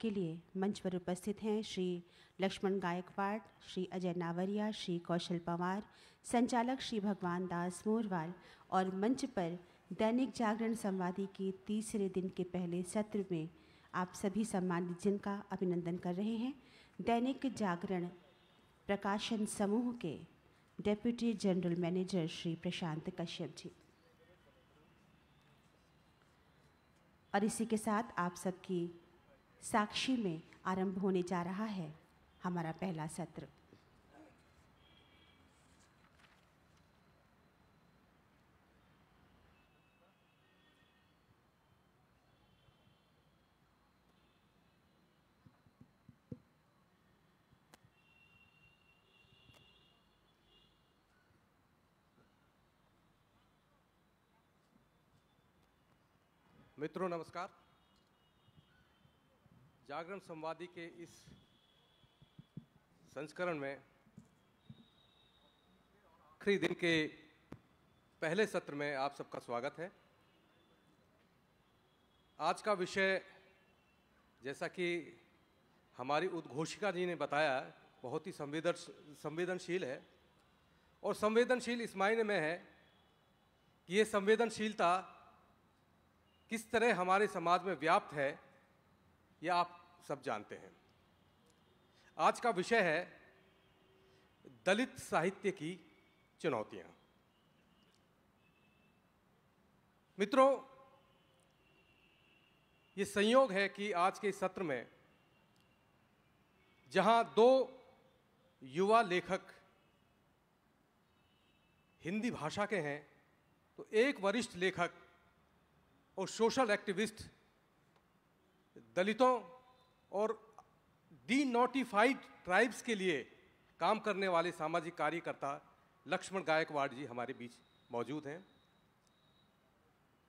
के लिए मंच पर उपस्थित हैं श्री लक्ष्मण गायकवाड़ श्री अजय नावरिया श्री कौशल पवार संचालक श्री भगवान दास मोरवाल और मंच पर दैनिक जागरण संवादी के तीसरे दिन के पहले सत्र में आप सभी सम्मानित जिनका अभिनंदन कर रहे हैं दैनिक जागरण प्रकाशन समूह के deputy general manager Shri Prashant Kashyap ji और इसी के साथ आप सबकी साक्षी में आरंभ होने जा रहा है हमारा पहला सत्र मित्रों नमस्कार जागरण संवादी के इस संस्करण में आखिरी दिन के पहले सत्र में आप सबका स्वागत है आज का विषय जैसा कि हमारी उद्घोषिका जी ने बताया बहुत ही संवेदन संवेदनशील है और संवेदनशील इस मायने में है कि ये संवेदनशीलता किस तरह हमारे समाज में व्याप्त है यह आप सब जानते हैं आज का विषय है दलित साहित्य की चुनौतियां मित्रों ये संयोग है कि आज के सत्र में जहां दो युवा लेखक हिंदी भाषा के हैं तो एक वरिष्ठ लेखक और सोशल एक्टिविस्ट दलितों और डी नोटिफाइड ट्राइब्स के लिए काम करने वाले सामाजिक कार्यकर्ता लक्ष्मण गायकवाड़ जी हमारे बीच मौजूद हैं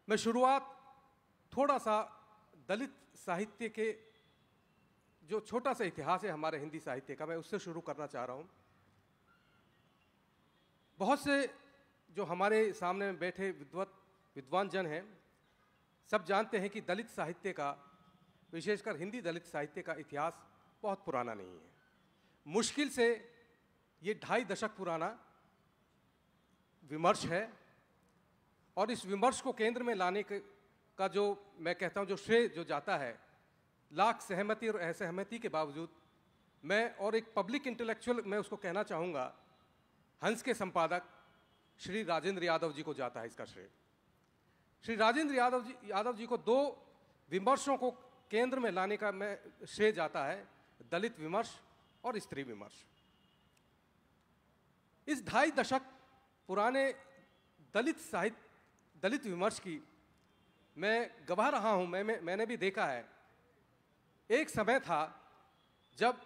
मैं शुरुआत थोड़ा सा दलित साहित्य के जो छोटा सा इतिहास है हमारे हिंदी साहित्य का मैं उससे शुरू करना चाह रहा हूँ बहुत से जो हमारे सामने बैठे विद्वत विद्वान जन हैं सब जानते हैं कि दलित साहित्य का विशेषकर हिंदी दलित साहित्य का इतिहास बहुत पुराना नहीं है मुश्किल से ये ढाई दशक पुराना विमर्श है और इस विमर्श को केंद्र में लाने के का जो मैं कहता हूँ जो श्रेय जो जाता है लाख सहमति और असहमति के बावजूद मैं और एक पब्लिक इंटेलेक्चुअल मैं उसको कहना चाहूँगा हंस के संपादक श्री राजेंद्र यादव जी को जाता है इसका श्रेय श्री राजेंद्र यादव जी यादव जी को दो विमर्शों को केंद्र में लाने का में श्रेय जाता है दलित विमर्श और स्त्री विमर्श इस ढाई दशक पुराने दलित साहित्य दलित विमर्श की मैं गवाह रहा हूं मैं, मैं मैंने भी देखा है एक समय था जब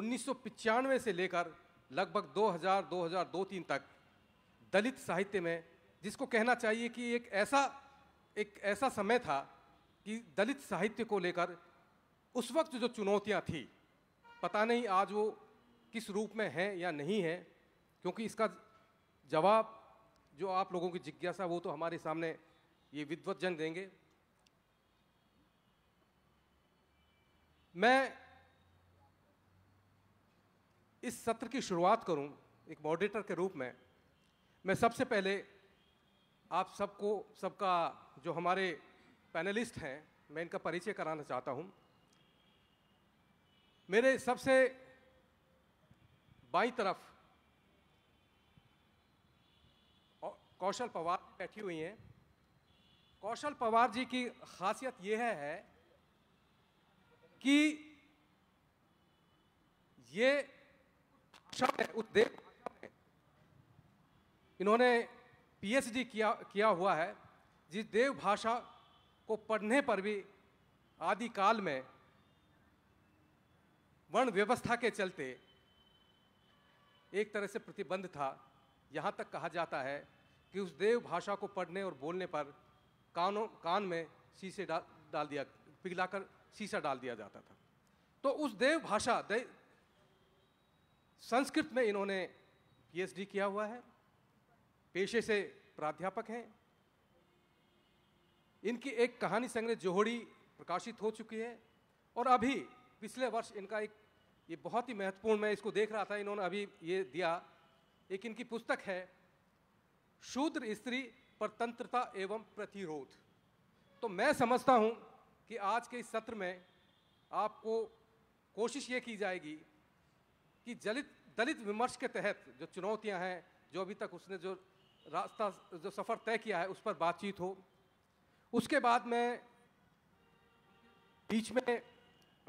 उन्नीस से लेकर लगभग 2000 2002 तीन तक दलित साहित्य में जिसको कहना चाहिए कि एक ऐसा एक ऐसा समय था कि दलित साहित्य को लेकर उस वक्त जो चुनौतियाँ थी पता नहीं आज वो किस रूप में हैं या नहीं है क्योंकि इसका जवाब जो आप लोगों की जिज्ञासा वो तो हमारे सामने ये विद्वत जन देंगे मैं इस सत्र की शुरुआत करूं एक मॉडरेटर के रूप में मैं सबसे पहले आप सबको सबका जो हमारे पैनलिस्ट हैं मैं इनका परिचय कराना चाहता हूं मेरे सबसे बाई तरफ कौशल पवार बैठी हुई हैं कौशल पवार जी की खासियत यह है कि ये शब्द है उद्योग इन्होंने पीएचडी किया किया हुआ है जिस देव भाषा को पढ़ने पर भी आदिकाल में वर्ण व्यवस्था के चलते एक तरह से प्रतिबंध था यहाँ तक कहा जाता है कि उस देव भाषा को पढ़ने और बोलने पर कानों कान में शीशे डाल डाल दिया पिघलाकर शीशा डाल दिया जाता था तो उस देव भाषा दे, संस्कृत में इन्होंने पीएचडी किया हुआ है पेशे से प्राध्यापक हैं इनकी एक कहानी संग्रह जोहड़ी प्रकाशित हो चुकी है और अभी पिछले वर्ष इनका एक ये बहुत ही महत्वपूर्ण मैं इसको देख रहा था इन्होंने अभी ये दिया एक इनकी पुस्तक है शूद्र स्त्री परतंत्रता एवं प्रतिरोध तो मैं समझता हूँ कि आज के इस सत्र में आपको कोशिश ये की जाएगी कि जलित दलित विमर्श के तहत जो चुनौतियाँ हैं जो अभी तक उसने जो रास्ता जो सफ़र तय किया है उस पर बातचीत हो उसके बाद मैं बीच में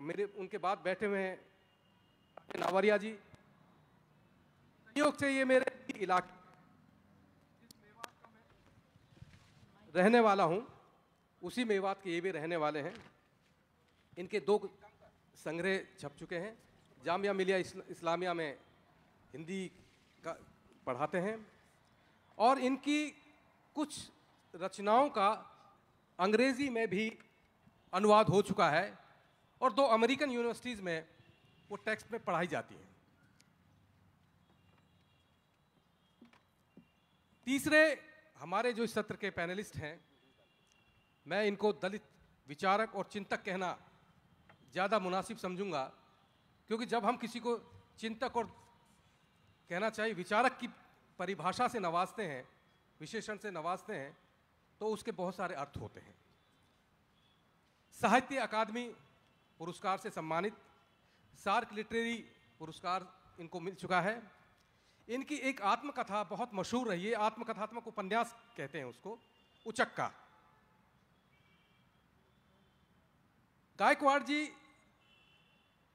मेरे उनके बाद बैठे हुए हैं नावरिया जी संयोग से ये मेरे इलाके रहने वाला हूँ उसी मेवात के ये भी रहने वाले हैं इनके दो संग्रह छप चुके हैं जामिया मिलिया इस्लामिया में हिंदी का पढ़ाते हैं और इनकी कुछ रचनाओं का अंग्रेज़ी में भी अनुवाद हो चुका है और दो अमेरिकन यूनिवर्सिटीज़ में वो टेक्स्ट में पढ़ाई जाती है तीसरे हमारे जो इस सत्र के पैनलिस्ट हैं मैं इनको दलित विचारक और चिंतक कहना ज़्यादा मुनासिब समझूंगा क्योंकि जब हम किसी को चिंतक और कहना चाहिए विचारक की परिभाषा से नवाजते हैं विशेषण से नवाजते हैं तो उसके बहुत सारे अर्थ होते हैं साहित्य अकादमी पुरस्कार से सम्मानित सार्क लिटरेरी पुरस्कार इनको मिल चुका है इनकी एक आत्मकथा बहुत मशहूर रही है आत्मकथात्मक उपन्यास कहते हैं उसको उचक्का गायकवाड़ जी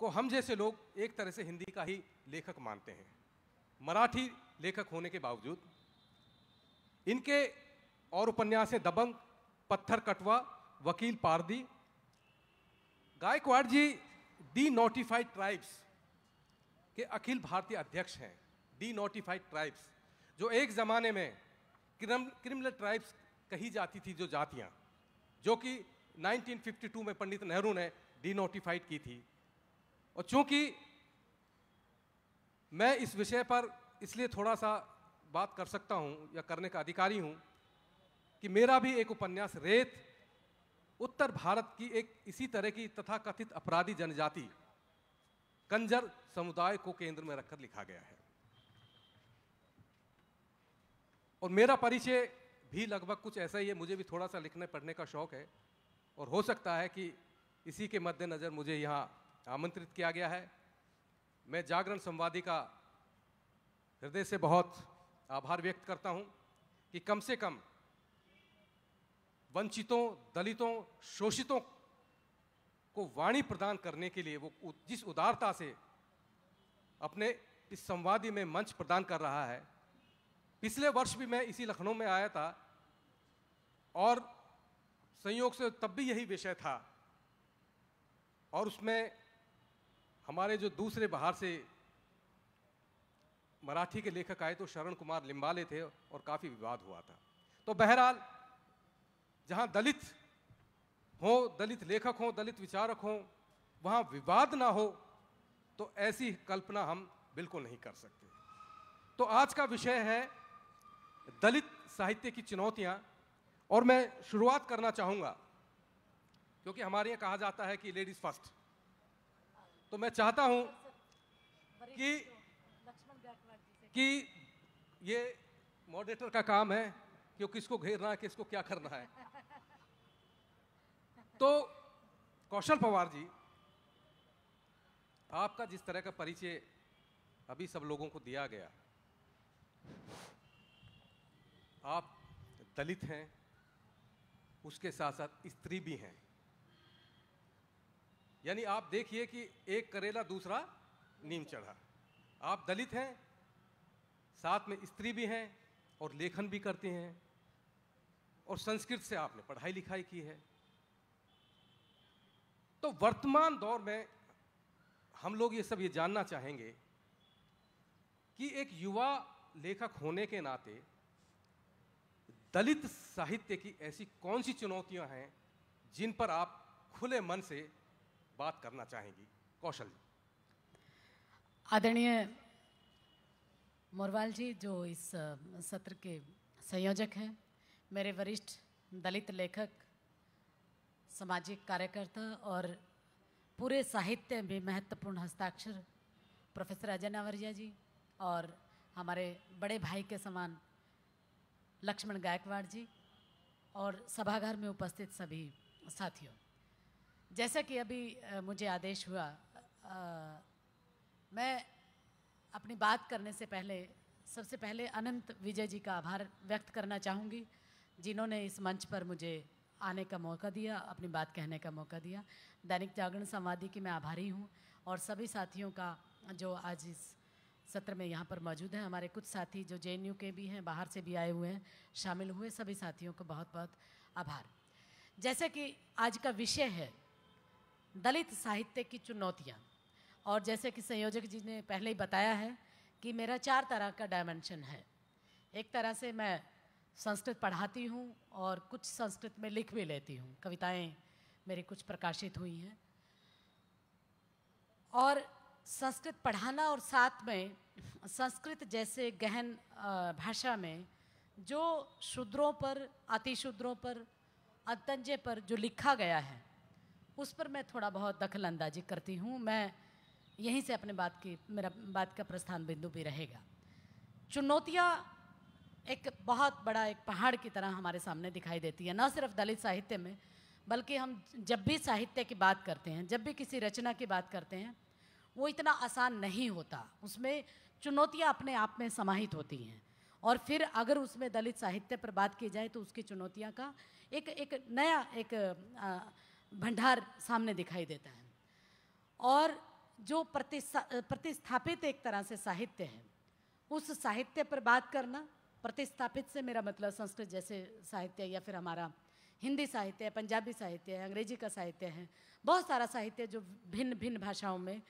को हम जैसे लोग एक तरह से हिंदी का ही लेखक मानते हैं मराठी लेखक होने के बावजूद इनके और उपन्यास है दबंग पत्थर कटवा वकील Pardhi Gaikwad ji denotified tribes के अखिल भारतीय अध्यक्ष हैं डी नोटिफाइड ट्राइब्स जो एक ज़माने में क्रिम क्रिमिनल ट्राइब्स कही जाती थी जो जातियाँ जो कि 1952 में पंडित नेहरू ने डी नोटिफाइड की थी और चूंकि मैं इस विषय पर इसलिए थोड़ा सा बात कर सकता हूँ या करने का अधिकारी हूँ कि मेरा भी एक उपन्यास रेत उत्तर भारत की एक इसी तरह की तथा कथित अपराधी जनजाति कंजर समुदाय को केंद्र में रखकर लिखा गया है और मेरा परिचय भी लगभग कुछ ऐसा ही है मुझे भी थोड़ा सा लिखने पढ़ने का शौक है और हो सकता है कि इसी के मद्देनज़र मुझे यहाँ आमंत्रित किया गया है मैं जागरण संवादी का हृदय से बहुत आभार व्यक्त करता हूँ कि कम से कम वंचितों दलितों शोषितों को वाणी प्रदान करने के लिए वो जिस उदारता से अपने इस संवादी में मंच प्रदान कर रहा है पिछले वर्ष भी मैं इसी लखनऊ में आया था और संयोग से तब भी यही विषय था और उसमें हमारे जो दूसरे बाहर से मराठी के लेखक आए तो शरण कुमार लिम्बाले थे और काफ़ी विवाद हुआ था तो बहरहाल जहां दलित हो दलित लेखक हो दलित विचारक हो वहां विवाद ना हो तो ऐसी कल्पना हम बिल्कुल नहीं कर सकते तो आज का विषय है दलित साहित्य की चुनौतियां और मैं शुरुआत करना चाहूंगा क्योंकि हमारे यहां कहा जाता है कि लेडीज फर्स्ट तो मैं चाहता हूं कि कि ये मॉडरेटर का काम है कि किसको घेरना है किसको क्या करना है तो कौशल पवार जी आपका जिस तरह का परिचय अभी सब लोगों को दिया गया आप दलित हैं उसके साथ साथ स्त्री भी हैं यानी आप देखिए कि एक करेला दूसरा नीम चढ़ा आप दलित हैं साथ में स्त्री भी हैं और लेखन भी करते हैं और संस्कृत से आपने पढ़ाई लिखाई की है तो वर्तमान दौर में हम लोग ये सब ये जानना चाहेंगे कि एक युवा लेखक होने के नाते दलित साहित्य की ऐसी कौन सी चुनौतियां हैं जिन पर आप खुले मन से बात करना चाहेंगी कौशल जी आदरणीय मोरवाल जी जो इस सत्र के संयोजक हैं मेरे वरिष्ठ दलित लेखक सामाजिक कार्यकर्ता और पूरे साहित्य में महत्वपूर्ण हस्ताक्षर प्रोफेसर अजय नावरिया जी और हमारे बड़े भाई के समान लक्ष्मण गायकवाड़ जी और सभागार में उपस्थित सभी साथियों जैसा कि अभी मुझे आदेश हुआ आ, मैं अपनी बात करने से पहले सबसे पहले अनंत विजय जी का आभार व्यक्त करना चाहूँगी जिन्होंने इस मंच पर मुझे आने का मौका दिया अपनी बात कहने का मौका दिया दैनिक जागरण संवादी की मैं आभारी हूँ और सभी साथियों का जो आज इस सत्र में यहाँ पर मौजूद हैं हमारे कुछ साथी जो जे के भी हैं बाहर से भी आए हुए हैं शामिल हुए सभी साथियों को बहुत बहुत आभार जैसे कि आज का विषय है दलित साहित्य की चुनौतियाँ और जैसे कि संयोजक जी ने पहले ही बताया है कि मेरा चार तरह का डायमेंशन है एक तरह से मैं संस्कृत पढ़ाती हूँ और कुछ संस्कृत में लिख भी लेती हूँ कविताएँ मेरी कुछ प्रकाशित हुई हैं और संस्कृत पढ़ाना और साथ में संस्कृत जैसे गहन भाषा में जो शूद्रों पर अतिशूद्रों पर अतंजे पर जो लिखा गया है उस पर मैं थोड़ा बहुत दखल अंदाजी करती हूँ मैं यहीं से अपने बात की मेरा बात का प्रस्थान बिंदु भी रहेगा चुनौतियाँ एक बहुत बड़ा एक पहाड़ की तरह हमारे सामने दिखाई देती है न सिर्फ दलित साहित्य में बल्कि हम जब भी साहित्य की बात करते हैं जब भी किसी रचना की बात करते हैं वो इतना आसान नहीं होता उसमें चुनौतियाँ अपने आप में समाहित होती हैं और फिर अगर उसमें दलित साहित्य पर बात की जाए तो उसकी चुनौतियाँ का एक एक नया एक भंडार सामने दिखाई देता है और जो प्रतिस्था प्रतिस्थापित एक तरह से साहित्य है उस साहित्य पर बात करना प्रतिस्थापित से मेरा मतलब संस्कृत जैसे साहित्य या फिर हमारा हिंदी साहित्य है पंजाबी साहित्य है अंग्रेजी का साहित्य है बहुत सारा साहित्य जो भिन्न भिन्न भाषाओं में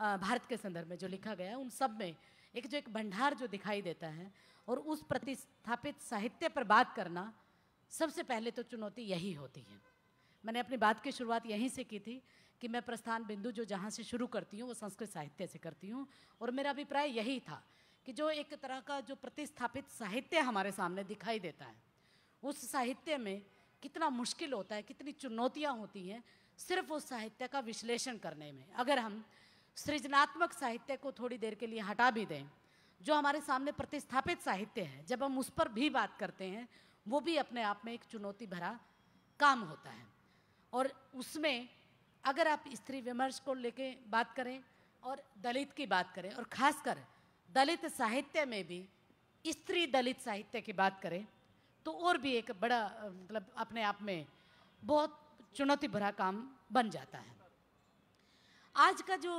भारत के संदर्भ में जो लिखा गया है उन सब में एक जो एक भंडार जो दिखाई देता है और उस प्रतिस्थापित साहित्य पर बात करना सबसे पहले तो चुनौती यही होती है मैंने अपनी बात की शुरुआत यहीं से की थी कि मैं प्रस्थान बिंदु जो जहाँ से शुरू करती हूँ वो संस्कृत साहित्य से करती हूँ और मेरा अभिप्राय यही था कि जो एक तरह का जो प्रतिस्थापित साहित्य हमारे सामने दिखाई देता है उस साहित्य में कितना मुश्किल होता है कितनी चुनौतियाँ होती हैं सिर्फ उस साहित्य का विश्लेषण करने में अगर हम सृजनात्मक साहित्य को थोड़ी देर के लिए हटा भी दें जो हमारे सामने प्रतिस्थापित साहित्य है जब हम उस पर भी बात करते हैं वो भी अपने आप में एक चुनौती भरा काम होता है और उसमें अगर आप स्त्री विमर्श को लेके बात करें और दलित की बात करें और ख़ासकर दलित साहित्य में भी स्त्री दलित साहित्य की बात करें तो और भी एक बड़ा मतलब अपने आप में बहुत चुनौती भरा काम बन जाता है आज का जो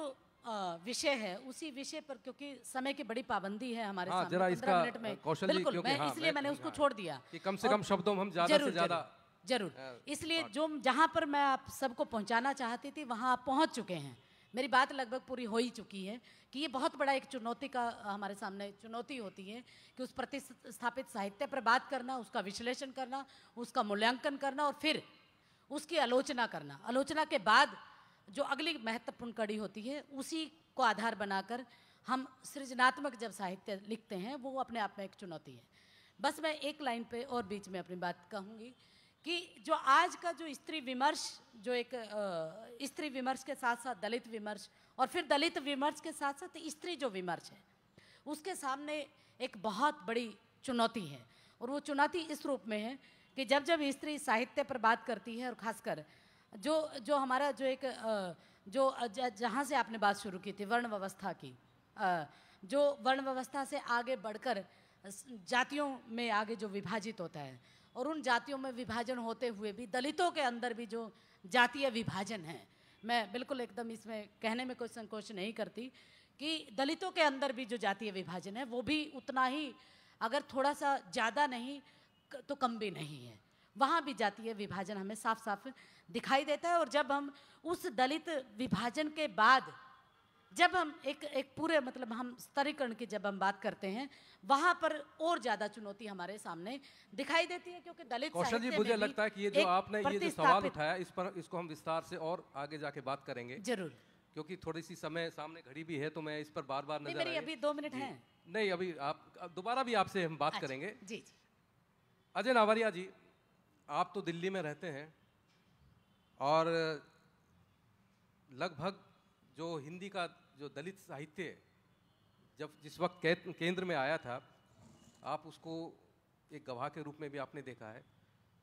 विषय है उसी विषय पर क्योंकि समय की बड़ी पाबंदी है हमारे हाँ, सामने इसका मिनट में बिल्कुल मैं हाँ, इसलिए मैं, मैंने उसको हाँ, छोड़ दिया कि कम से कम शब्दों में हम ज्यादा से ज्यादा जरूर हाँ, इसलिए हाँ। जो जहाँ पर मैं आप सबको पहुंचाना चाहती थी वहाँ आप पहुंच चुके हैं मेरी बात लगभग पूरी हो ही चुकी है कि ये बहुत बड़ा एक चुनौती का हमारे सामने चुनौती होती है कि उस प्रतिस्थापित साहित्य पर बात करना उसका विश्लेषण करना उसका मूल्यांकन करना और फिर उसकी आलोचना करना आलोचना के बाद जो अगली महत्वपूर्ण कड़ी होती है उसी को आधार बनाकर हम सृजनात्मक जब साहित्य लिखते हैं वो अपने आप में एक चुनौती है बस मैं एक लाइन पे और बीच में अपनी बात कहूँगी कि जो आज का जो स्त्री विमर्श जो एक स्त्री विमर्श के साथ साथ दलित विमर्श और फिर दलित विमर्श के साथ साथ स्त्री जो विमर्श है उसके सामने एक बहुत बड़ी चुनौती है और वो चुनौती इस रूप में है कि जब जब स्त्री साहित्य पर बात करती है और खासकर जो जो हमारा जो एक जो जहाँ से आपने बात शुरू की थी वर्ण व्यवस्था की जो वर्ण व्यवस्था से आगे बढ़कर जातियों में आगे जो विभाजित होता है और उन जातियों में विभाजन होते हुए भी दलितों के अंदर भी जो जातीय विभाजन है मैं बिल्कुल एकदम इसमें कहने में कोई संकोच नहीं करती कि दलितों के अंदर भी जो जातीय विभाजन है वो भी उतना ही अगर थोड़ा सा ज़्यादा नहीं तो कम भी नहीं है वहाँ भी जातीय विभाजन हमें साफ साफ दिखाई देता है और जब हम उस दलित विभाजन के बाद जब हम एक एक पूरे मतलब हम स्तरीकरण की जब हम बात करते हैं वहां पर और ज्यादा चुनौती हमारे सामने दिखाई देती है क्योंकि दलित कौशल जी मुझे लगता है कि ये जो आपने ये जो सवाल उठाया इस पर इसको हम विस्तार से और आगे जाके बात करेंगे जरूर क्योंकि थोड़ी सी समय सामने घड़ी भी है तो मैं इस पर बार बार नजर मेरी अभी दो मिनट है नहीं अभी आप दोबारा भी आपसे हम बात अच्छा, करेंगे जी अजय नावरिया जी आप तो दिल्ली में रहते हैं और लगभग जो हिंदी का जो दलित साहित्य जब जिस वक्त केंद्र में आया था आप उसको एक गवाह के रूप में भी आपने देखा है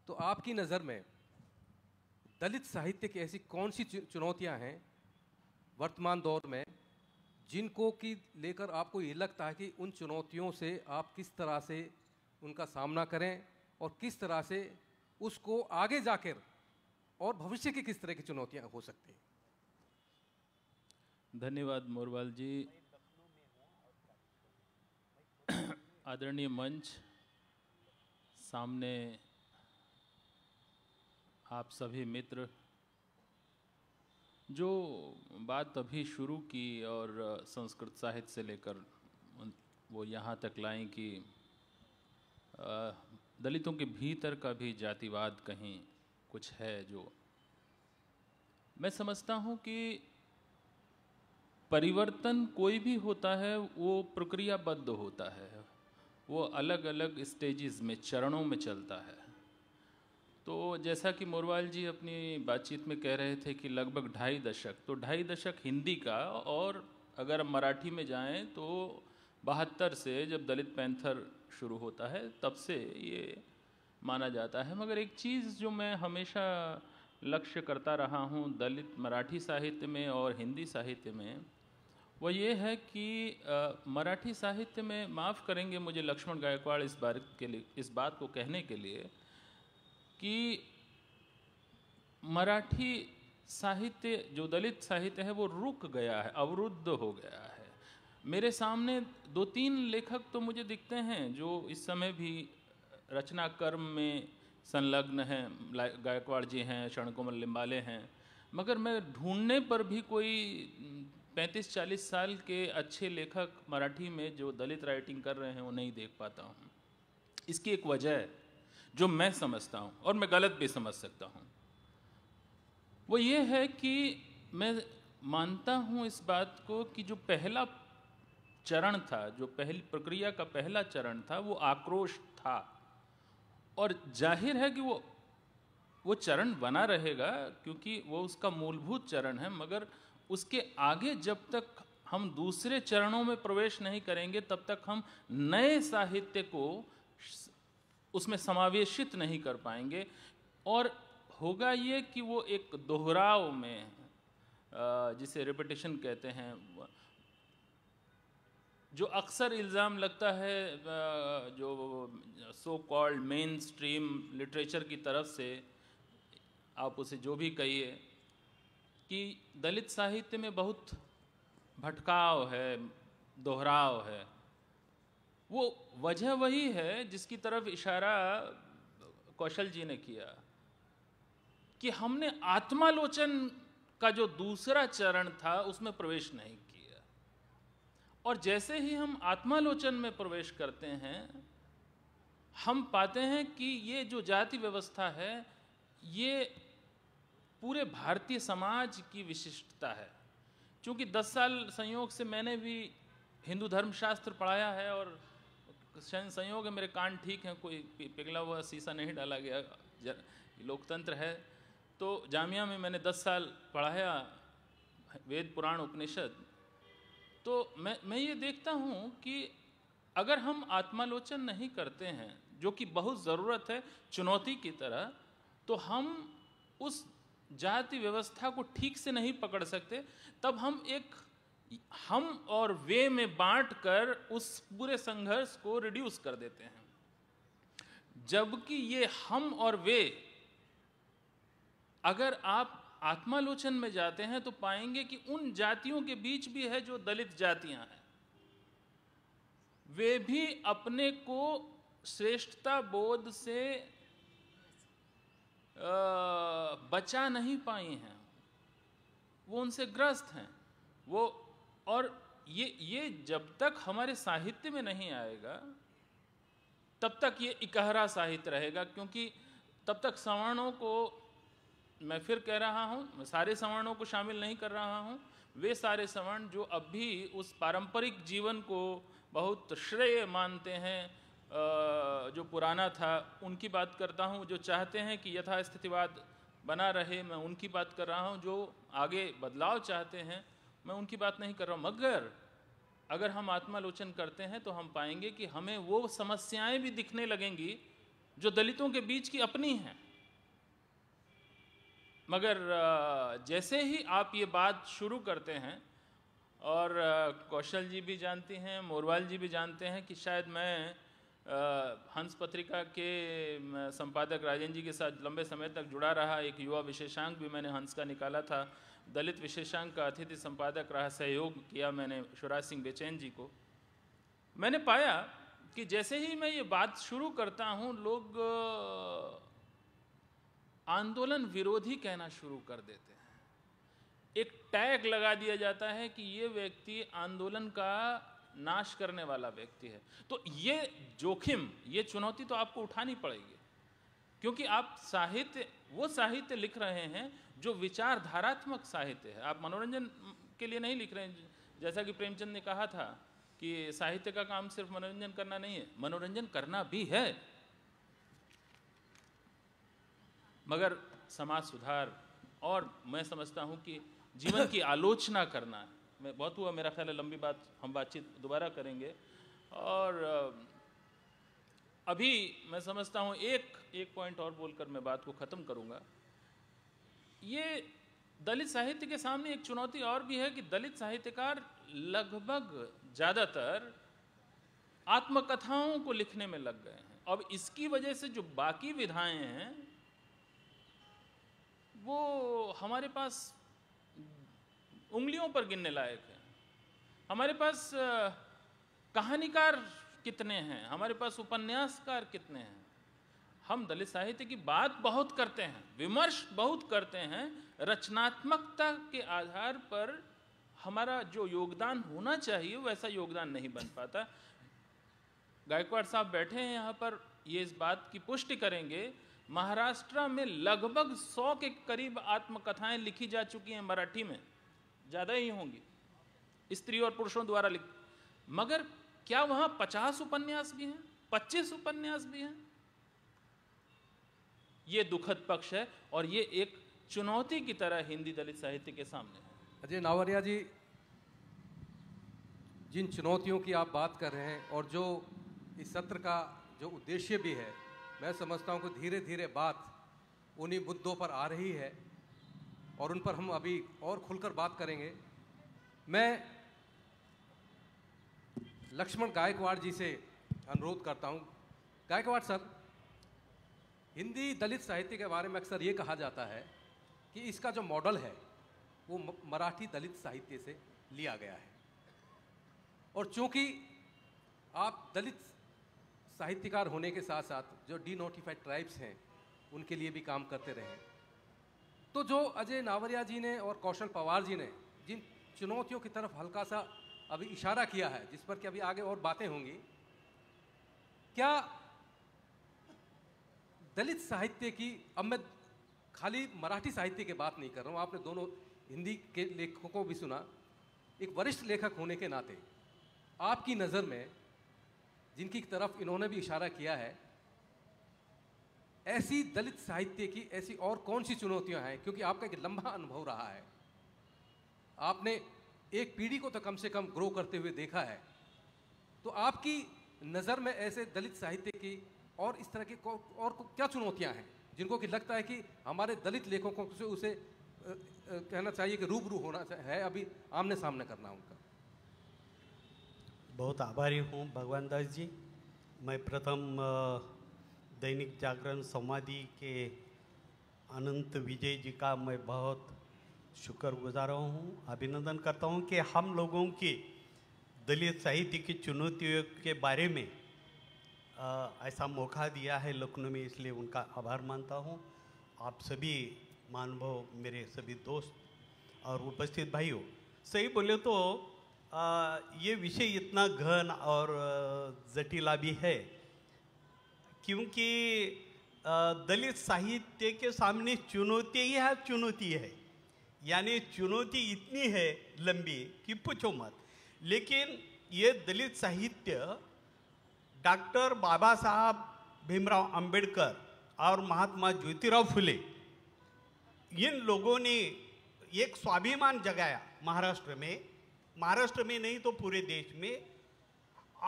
तो आपकी नज़र में दलित साहित्य की ऐसी कौन सी चुनौतियां हैं वर्तमान दौर में जिनको कि लेकर आपको ये लगता है कि उन चुनौतियों से आप किस तरह से उनका सामना करें और किस तरह से उसको आगे जाकर और भविष्य की किस तरह की चुनौतियां हो सकती हैं धन्यवाद मोरवाल जी आदरणीय मंच सामने आप सभी मित्र जो बात अभी शुरू की और संस्कृत साहित्य से लेकर वो यहाँ तक लाई कि दलितों के भीतर का भी जातिवाद कहीं कुछ है जो मैं समझता हूँ कि परिवर्तन कोई भी होता है वो प्रक्रियाबद्ध होता है वो अलग अलग स्टेजेस में चरणों में चलता है तो जैसा कि मोरवाल जी अपनी बातचीत में कह रहे थे कि लगभग ढाई दशक तो ढाई दशक हिंदी का और अगर मराठी में जाएं तो बहत्तर से जब दलित पैंथर शुरू होता है तब से ये माना जाता है मगर एक चीज़ जो मैं हमेशा लक्ष्य करता रहा हूँ दलित मराठी साहित्य में और हिंदी साहित्य में वो ये है कि मराठी साहित्य में माफ़ करेंगे मुझे लक्ष्मण गायकवाड़ इस बारे के लिए इस बात को कहने के लिए कि मराठी साहित्य जो दलित साहित्य है वो रुक गया है अवरुद्ध हो गया है मेरे सामने दो तीन लेखक तो मुझे दिखते हैं जो इस समय भी रचना कर्म में संलग्न हैं गायकवाड़ जी हैं शरण कोमल लिम्बाले हैं मगर मैं ढूंढने पर भी कोई 35 चालीस साल के अच्छे लेखक मराठी में जो दलित राइटिंग कर रहे हैं वो नहीं देख पाता हूँ इसकी एक वजह है जो मैं समझता हूँ और मैं गलत भी समझ सकता हूँ वो ये है कि मैं मानता हूँ इस बात को कि जो पहला चरण था जो पहली प्रक्रिया का पहला चरण था वो आक्रोश था और जाहिर है कि वो वो चरण बना रहेगा क्योंकि वो उसका मूलभूत चरण है मगर उसके आगे जब तक हम दूसरे चरणों में प्रवेश नहीं करेंगे तब तक हम नए साहित्य को उसमें समावेशित नहीं कर पाएंगे और होगा ये कि वो एक दोहराव में जिसे रिपीटेशन कहते हैं जो अक्सर इल्ज़ाम लगता है जो so called mainstream literature की तरफ से आप उसे जो भी कहिए कि दलित साहित्य में बहुत भटकाव है दोहराव है वो वजह वही है जिसकी तरफ इशारा कौशल जी ने किया कि हमने आत्मालोचन का जो दूसरा चरण था उसमें प्रवेश नहीं किया और जैसे ही हम आत्मालोचन में प्रवेश करते हैं हम पाते हैं कि ये जो जाति व्यवस्था है ये पूरे भारतीय समाज की विशिष्टता है क्योंकि 10 साल संयोग से मैंने भी हिंदू धर्मशास्त्र पढ़ाया है और संयोग है मेरे कान ठीक हैं कोई पिघला हुआ शीशा नहीं डाला गया लोकतंत्र है तो जामिया में मैंने 10 साल पढ़ाया वेद पुराण उपनिषद तो मैं मैं ये देखता हूँ कि अगर हम आत्मालोचन नहीं करते हैं जो कि बहुत ज़रूरत है चुनौती की तरह तो हम उस जाति व्यवस्था को ठीक से नहीं पकड़ सकते तब हम एक हम और वे में बांट कर उस पूरे संघर्ष को रिड्यूस कर देते हैं जबकि ये हम और वे अगर आप आत्मालोचन में जाते हैं तो पाएंगे कि उन जातियों के बीच भी है जो दलित जातियां हैं वे भी अपने को श्रेष्ठता बोध से बचा नहीं पाई हैं वो उनसे ग्रस्त हैं वो और ये ये जब तक हमारे साहित्य में नहीं आएगा तब तक ये इकहरा साहित्य रहेगा क्योंकि तब तक सवर्णों को मैं फिर कह रहा हूँ मैं सारे सवर्णों को शामिल नहीं कर रहा हूँ वे सारे सवर्ण जो अब भी उस पारंपरिक जीवन को बहुत श्रेय मानते हैं जो पुराना था उनकी बात करता हूँ जो चाहते हैं कि यथास्थितिवाद बना रहे मैं उनकी बात कर रहा हूँ जो आगे बदलाव चाहते हैं मैं उनकी बात नहीं कर रहा हूँ मगर अगर हम आत्मालोचन करते हैं तो हम पाएंगे कि हमें वो समस्याएं भी दिखने लगेंगी जो दलितों के बीच की अपनी हैं मगर जैसे ही आप ये बात शुरू करते हैं और कौशल जी भी जानती हैं मोरवाल जी भी जानते हैं कि शायद मैं हंस पत्रिका के संपादक राजेंद्र जी के साथ लंबे समय तक जुड़ा रहा एक युवा विशेषांक भी मैंने हंस का निकाला था दलित विशेषांक का अतिथि संपादक रहा सहयोग किया मैंने शिवराज सिंह बेचैन जी को मैंने पाया कि जैसे ही मैं ये बात शुरू करता हूँ लोग आंदोलन विरोधी कहना शुरू कर देते हैं एक टैग लगा दिया जाता है कि ये व्यक्ति आंदोलन का नाश करने वाला व्यक्ति है तो ये जोखिम ये चुनौती तो आपको उठानी पड़ेगी क्योंकि आप साहित्य वो साहित्य लिख रहे हैं जो विचारधारात्मक साहित्य है आप मनोरंजन के लिए नहीं लिख रहे हैं जैसा कि प्रेमचंद ने कहा था कि साहित्य का काम सिर्फ मनोरंजन करना नहीं है मनोरंजन करना भी है मगर समाज सुधार और मैं समझता हूँ कि जीवन की आलोचना करना है मैं बहुत हुआ मेरा ख्याल है लंबी बात हम बातचीत दोबारा करेंगे और अभी मैं समझता हूँ एक एक पॉइंट और बोलकर मैं बात को ख़त्म करूँगा ये दलित साहित्य के सामने एक चुनौती और भी है कि दलित साहित्यकार लगभग ज़्यादातर आत्मकथाओं को लिखने में लग गए हैं अब इसकी वजह से जो बाकी विधाएं हैं वो हमारे पास उंगलियों पर गिनने लायक है हमारे पास कहानीकार कितने हैं हमारे पास उपन्यासकार कितने हैं हम दलित साहित्य की बात बहुत करते हैं विमर्श बहुत करते हैं रचनात्मकता के आधार पर हमारा जो योगदान होना चाहिए वैसा योगदान नहीं बन पाता गायकवाड़ साहब बैठे हैं यहाँ पर ये इस बात की पुष्टि करेंगे महाराष्ट्र में लगभग सौ के करीब आत्मकथाएं लिखी जा चुकी हैं मराठी में ज़्यादा ही होंगी स्त्री और पुरुषों द्वारा लिख मगर क्या वहां पचास उपन्यास भी हैं पच्चीस उपन्यास भी हैं ये दुखद पक्ष है और ये एक चुनौती की तरह हिंदी दलित साहित्य के सामने अजय नावरिया जी जिन चुनौतियों की आप बात कर रहे हैं और जो इस सत्र का जो उद्देश्य भी है मैं समझता हूँ कि धीरे धीरे बात उन्हीं मुद्दों पर आ रही है और उन पर हम अभी और खुलकर बात करेंगे मैं लक्ष्मण गायकवाड़ जी से अनुरोध करता हूँ गायकवाड़ सर हिंदी दलित साहित्य के बारे में अक्सर ये कहा जाता है कि इसका जो मॉडल है वो मराठी दलित साहित्य से लिया गया है और चूंकि आप दलित साहित्यकार होने के साथ साथ जो डी नोटिफाइड ट्राइब्स हैं उनके लिए भी काम करते रहे तो जो अजय नावरिया जी ने और कौशल पवार जी ने जिन चुनौतियों की तरफ हल्का सा अभी इशारा किया है जिस पर कि अभी आगे और बातें होंगी क्या दलित साहित्य की अब मैं खाली मराठी साहित्य की बात नहीं कर रहा हूँ आपने दोनों हिंदी के लेखकों को भी सुना एक वरिष्ठ लेखक होने के नाते आपकी नज़र में जिनकी तरफ इन्होंने भी इशारा किया है ऐसी दलित साहित्य की ऐसी और कौन सी चुनौतियां हैं क्योंकि आपका एक लंबा अनुभव रहा है आपने एक पीढ़ी को तो कम से कम ग्रो करते हुए देखा है तो आपकी नज़र में ऐसे दलित साहित्य की और इस तरह की और क्या चुनौतियां हैं जिनको कि लगता है कि हमारे दलित लेखकों से उसे कहना चाहिए कि रूबरू होना है अभी आमने सामने करना उनका बहुत आभारी हूँ भगवान दास जी मैं प्रथम दैनिक जागरण समाधि के अनंत विजय जी का मैं बहुत शुक्रगुजार हूँ अभिनंदन करता हूँ कि हम लोगों की दलित साहित्य की चुनौतियों के बारे में आ, ऐसा मौका दिया है लखनऊ में इसलिए उनका आभार मानता हूँ आप सभी मानभव मेरे सभी दोस्त और उपस्थित भाइयों सही बोले तो आ, ये विषय इतना घन और जटिला भी है क्योंकि दलित साहित्य के सामने चुनौती ही है चुनौती है यानी चुनौती इतनी है लंबी कि पूछो मत लेकिन ये दलित साहित्य डॉक्टर बाबा साहब भीमराव अंबेडकर और महात्मा ज्योतिराव फुले इन लोगों ने एक स्वाभिमान जगाया महाराष्ट्र में महाराष्ट्र में नहीं तो पूरे देश में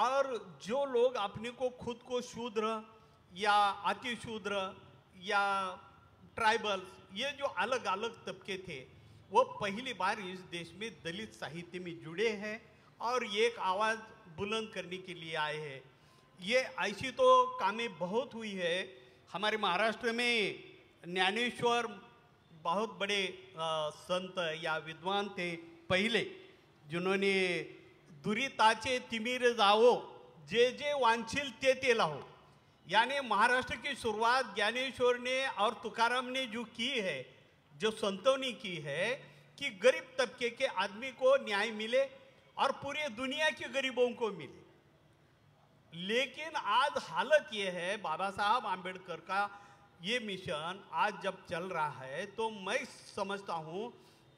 और जो लोग अपने को खुद को शूद्र या अतिशूद्र या ट्राइबल्स ये जो अलग अलग तबके थे वो पहली बार इस देश में दलित साहित्य में जुड़े हैं और ये एक आवाज़ बुलंद करने के लिए आए हैं ये ऐसी तो कामे बहुत हुई है हमारे महाराष्ट्र में ज्ञानेश्वर बहुत बड़े संत या विद्वान थे पहले जिन्होंने ताचे तिमीर जाओ जे जे वांछील ते ते लाहो यानी महाराष्ट्र की शुरुआत ज्ञानेश्वर ने और तुकाराम ने जो की है जो संतों ने की है कि गरीब तबके के आदमी को न्याय मिले और पूरी दुनिया के गरीबों को मिले लेकिन आज हालत यह है बाबा साहब आम्बेडकर का ये मिशन आज जब चल रहा है तो मैं समझता हूँ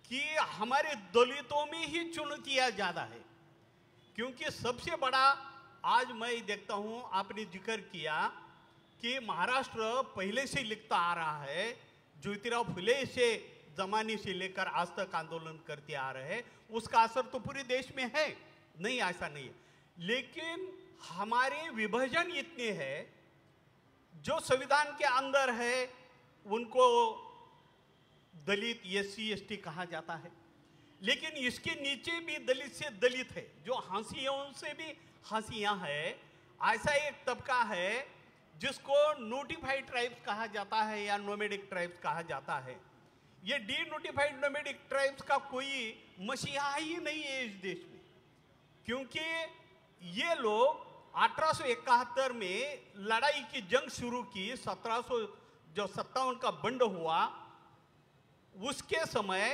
कि हमारे दलितों में ही चुनौतियाँ ज़्यादा है क्योंकि सबसे बड़ा आज मैं देखता हूँ आपने जिक्र किया कि महाराष्ट्र पहले से लिखता आ रहा है ज्योतिराव फुले से जमाने से लेकर आज तक आंदोलन करते आ रहे हैं उसका असर तो पूरे देश में है नहीं ऐसा नहीं है लेकिन हमारे विभाजन इतने है जो संविधान के अंदर है उनको Dalit S C S T कहा जाता है लेकिन इसके नीचे भी दलित से दलित है जो है उनसे भी हंसियाँ है ऐसा एक तबका है जिसको नोटिफाइड ट्राइब्स कहा जाता है या नोमेडिक ट्राइब्स कहा जाता है ये डी नोटिफाइड नोमेडिक ट्राइब्स का कोई मसीहा ही नहीं है इस देश में क्योंकि ये लोग अठारह में लड़ाई की जंग शुरू की सत्रह जो सत्तावन का बंड हुआ उसके समय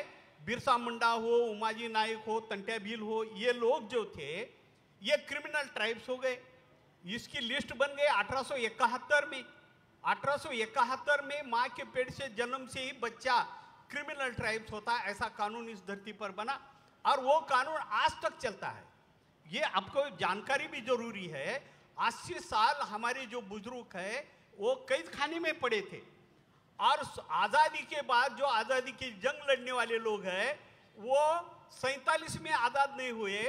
बिरसा मुंडा हो उमाजी नायक हो तंट्या भील हो ये लोग जो थे ये क्रिमिनल ट्राइब्स हो गए इसकी लिस्ट बन गई अठारह में अठारह में माँ के पेट से जन्म से ही बच्चा क्रिमिनल ट्राइब्स होता है ऐसा कानून इस धरती पर बना और वो कानून आज तक चलता है ये आपको जानकारी भी जरूरी है अस्सी साल हमारे जो बुजुर्ग है वो कैद खाने में पड़े थे और आज़ादी के बाद जो आज़ादी की जंग लड़ने वाले लोग हैं वो सैतालीस में आज़ाद नहीं हुए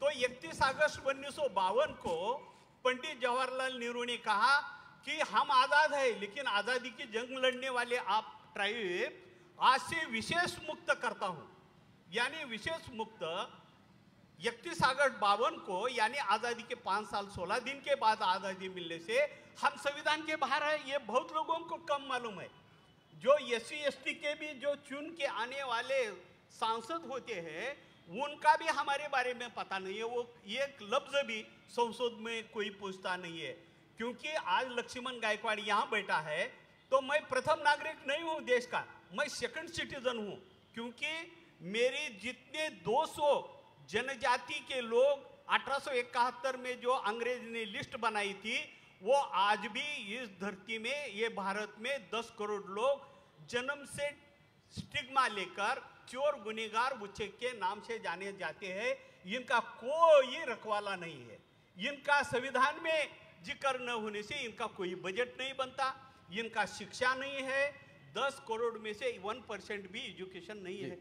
तो इकतीस अगस्त उन्नीस को पंडित जवाहरलाल नेहरू ने कहा कि हम आज़ाद है लेकिन आज़ादी की जंग लड़ने वाले आप ट्राइब आज से विशेष मुक्त करता हूं यानी विशेष मुक्त इकतीस अगस्त बावन को यानी आज़ादी के पांच साल सोलह दिन के बाद आज़ादी मिलने से हम संविधान के बाहर है ये बहुत लोगों को कम मालूम है जो एस सी के भी जो चुन के आने वाले सांसद होते हैं उनका भी हमारे बारे में पता नहीं है वो एक लफ्ज भी संसद में कोई पूछता नहीं है क्योंकि आज लक्ष्मण गायकवाड़ यहाँ बैठा है तो मैं प्रथम नागरिक नहीं हूँ देश का मैं सेकंड सिटीजन हूँ क्योंकि मेरे जितने 200 जनजाति के लोग अठारह में जो अंग्रेज ने लिस्ट बनाई थी वो आज भी इस धरती में ये भारत में 10 करोड़ लोग जन्म से स्टिग्मा लेकर चोर गुनेगार बुच्चे के नाम से जाने जाते हैं इनका कोई रखवाला नहीं है इनका संविधान में जिक्र न होने से इनका कोई बजट नहीं बनता इनका शिक्षा नहीं है दस करोड़ में से वन परसेंट भी एजुकेशन नहीं है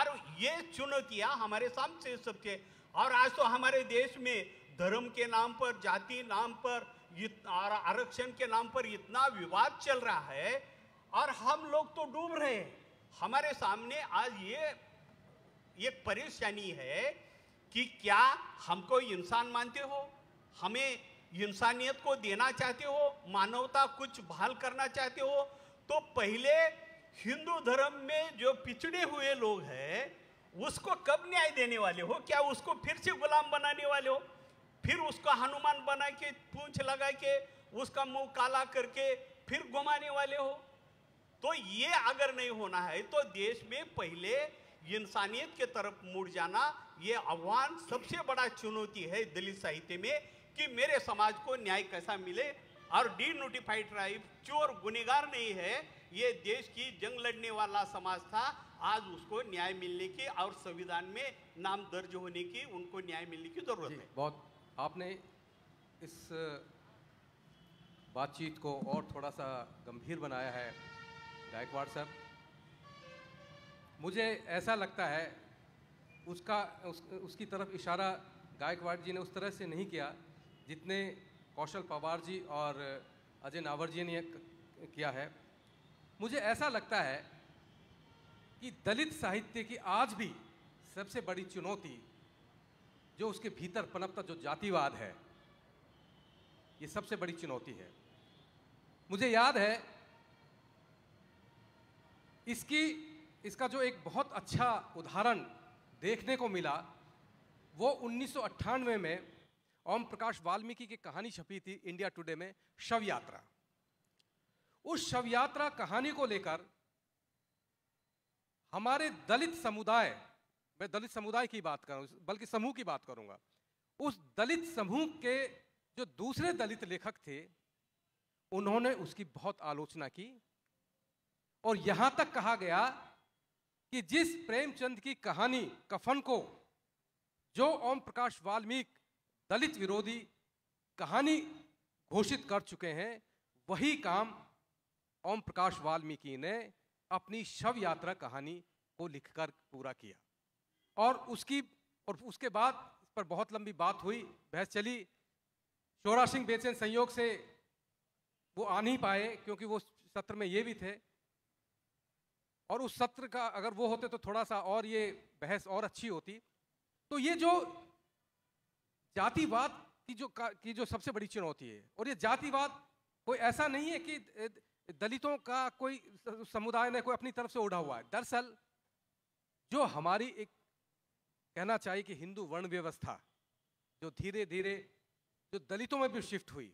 और ये चुनौतियां हमारे सामने सबके और आज तो हमारे देश में धर्म के नाम पर जाति नाम पर आरक्षण के नाम पर इतना विवाद चल रहा है और हम लोग तो डूब रहे हैं हमारे सामने आज ये ये परेशानी है कि क्या हमको इंसान मानते हो हमें इंसानियत को देना चाहते हो मानवता कुछ बहाल करना चाहते हो तो पहले हिंदू धर्म में जो पिछड़े हुए लोग हैं उसको कब न्याय देने वाले हो क्या उसको फिर से गुलाम बनाने वाले हो फिर उसको हनुमान बना के पूछ लगा के उसका मुंह काला करके फिर घुमाने वाले हो तो ये अगर नहीं होना है तो देश में पहले इंसानियत के तरफ मुड़ जाना ये आह्वान सबसे बड़ा चुनौती है दलित साहित्य में कि मेरे समाज को न्याय कैसा मिले और डी नोटिफाइड ट्राइब चोर गुनेगार नहीं है ये देश की जंग लड़ने वाला समाज था आज उसको न्याय मिलने की और संविधान में नाम दर्ज होने की उनको न्याय मिलने की जरूरत है बहुत आपने इस बातचीत को और थोड़ा सा गंभीर बनाया है गायकवाड़ साहब मुझे ऐसा लगता है उसका उस, उसकी तरफ इशारा गायकवाड़ जी ने उस तरह से नहीं किया जितने कौशल पवार जी और अजय नावर जी ने किया है मुझे ऐसा लगता है कि दलित साहित्य की आज भी सबसे बड़ी चुनौती जो उसके भीतर पनपता जो जातिवाद है ये सबसे बड़ी चुनौती है मुझे याद है इसकी इसका जो एक बहुत अच्छा उदाहरण देखने को मिला वो उन्नीस में ओम प्रकाश वाल्मीकि की कहानी छपी थी इंडिया टुडे में शव यात्रा उस शव यात्रा कहानी को लेकर हमारे दलित समुदाय मैं दलित समुदाय की बात करूँ बल्कि समूह की बात करूँगा उस दलित समूह के जो दूसरे दलित लेखक थे उन्होंने उसकी बहुत आलोचना की और यहां तक कहा गया कि जिस प्रेमचंद की कहानी कफन को जो ओम प्रकाश वाल्मीकि दलित विरोधी कहानी घोषित कर चुके हैं वही काम ओम प्रकाश वाल्मीकि ने अपनी शव यात्रा कहानी को लिखकर पूरा किया और उसकी और उसके बाद इस पर बहुत लंबी बात हुई बहस चली शोरा सिंह बेचैन संयोग से वो आ नहीं पाए क्योंकि वो सत्र में ये भी थे और उस सत्र का अगर वो होते तो थोड़ा सा और ये बहस और अच्छी होती तो ये जो जातिवाद की जो की जो सबसे बड़ी चुनौती है और ये जातिवाद कोई ऐसा नहीं है कि दलितों का कोई समुदाय ने कोई अपनी तरफ से उड़ा हुआ है दरअसल जो हमारी एक कहना चाहिए कि हिंदू वर्ण व्यवस्था जो धीरे धीरे जो दलितों में भी शिफ्ट हुई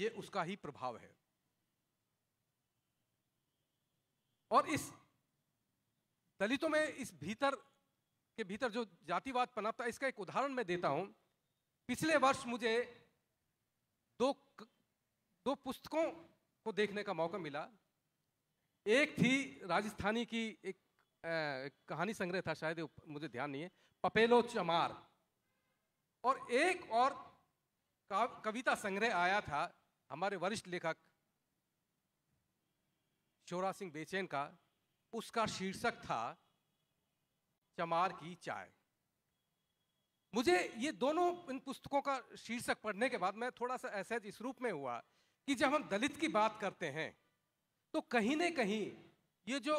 ये उसका ही प्रभाव है और इस दलितों में इस भीतर के भीतर जो जातिवाद पनपता इसका एक उदाहरण मैं देता हूं पिछले वर्ष मुझे दो दो पुस्तकों को देखने का मौका मिला एक थी राजस्थानी की एक, एक कहानी संग्रह था शायद मुझे ध्यान नहीं है पपेलो चमार और एक और कविता संग्रह आया था हमारे वरिष्ठ लेखक शोरा सिंह बेचैन का उसका शीर्षक था चमार की चाय मुझे ये दोनों इन पुस्तकों का शीर्षक पढ़ने के बाद मैं थोड़ा सा ऐसे इस रूप में हुआ कि जब हम दलित की बात करते हैं तो कहीं ना कहीं ये जो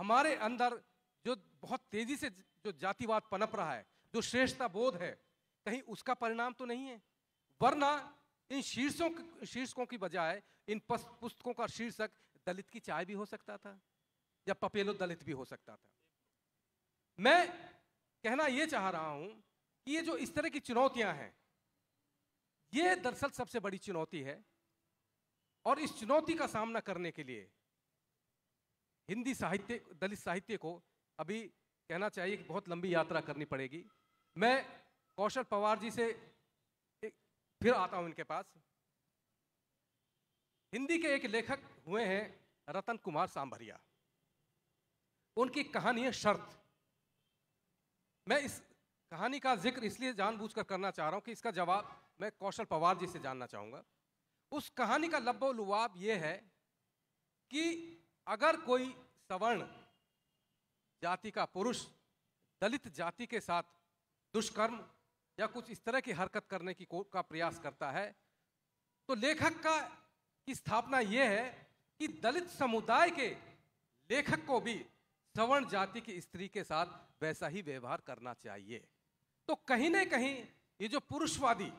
हमारे अंदर जो बहुत तेजी से जो जातिवाद पनप रहा है जो श्रेष्ठता बोध है कहीं उसका परिणाम तो नहीं है वरना इन शीर्षों शीर्षकों की बजाय इन पुस्तकों का शीर्षक दलित की चाय भी हो सकता था या पपेलो दलित भी हो सकता था मैं कहना यह चाह रहा हूं कि ये जो इस तरह की चुनौतियां हैं ये दरअसल सबसे बड़ी चुनौती है और इस चुनौती का सामना करने के लिए हिंदी साहित्य दलित साहित्य को अभी कहना चाहिए कि बहुत लंबी यात्रा करनी पड़ेगी मैं कौशल पवार जी से फिर आता हूं इनके पास हिंदी के एक लेखक हुए हैं रतन कुमार सांभरिया उनकी कहानी है शर्त मैं इस कहानी का जिक्र इसलिए जानबूझकर करना चाह रहा हूं कि इसका जवाब मैं कौशल पवार जी से जानना चाहूंगा उस कहानी का लब्बो लुवाब यह है कि अगर कोई सवर्ण जाति का पुरुष दलित जाति के साथ दुष्कर्म या कुछ इस तरह की हरकत करने की को का प्रयास करता है तो लेखक का की स्थापना यह है कि दलित समुदाय के लेखक को भी सवर्ण जाति की स्त्री के साथ वैसा ही व्यवहार करना चाहिए तो कहीं ना कहीं ये जो पुरुषवादी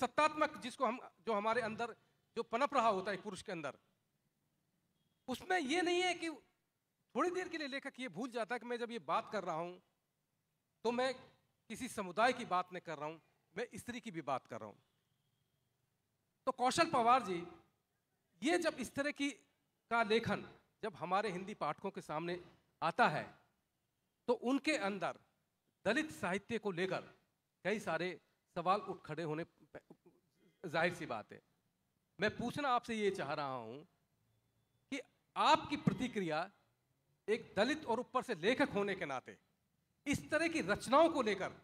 सत्तात्मक जिसको हम जो हमारे अंदर जो पनप रहा होता है पुरुष के अंदर उसमें ये नहीं है कि थोड़ी देर के लिए लेखक ये भूल जाता है कि मैं जब ये बात कर रहा हूं तो मैं किसी समुदाय की बात नहीं कर रहा हूं मैं स्त्री की भी बात कर रहा हूं तो कौशल पवार जी ये जब इस तरह की का लेखन जब हमारे हिंदी पाठकों के सामने आता है तो उनके अंदर दलित साहित्य को लेकर कई सारे सवाल उठ खड़े होने जाहिर सी बात है मैं पूछना आपसे ये चाह रहा हूं कि आपकी प्रतिक्रिया एक दलित और ऊपर से लेखक होने के नाते इस तरह की रचनाओं को लेकर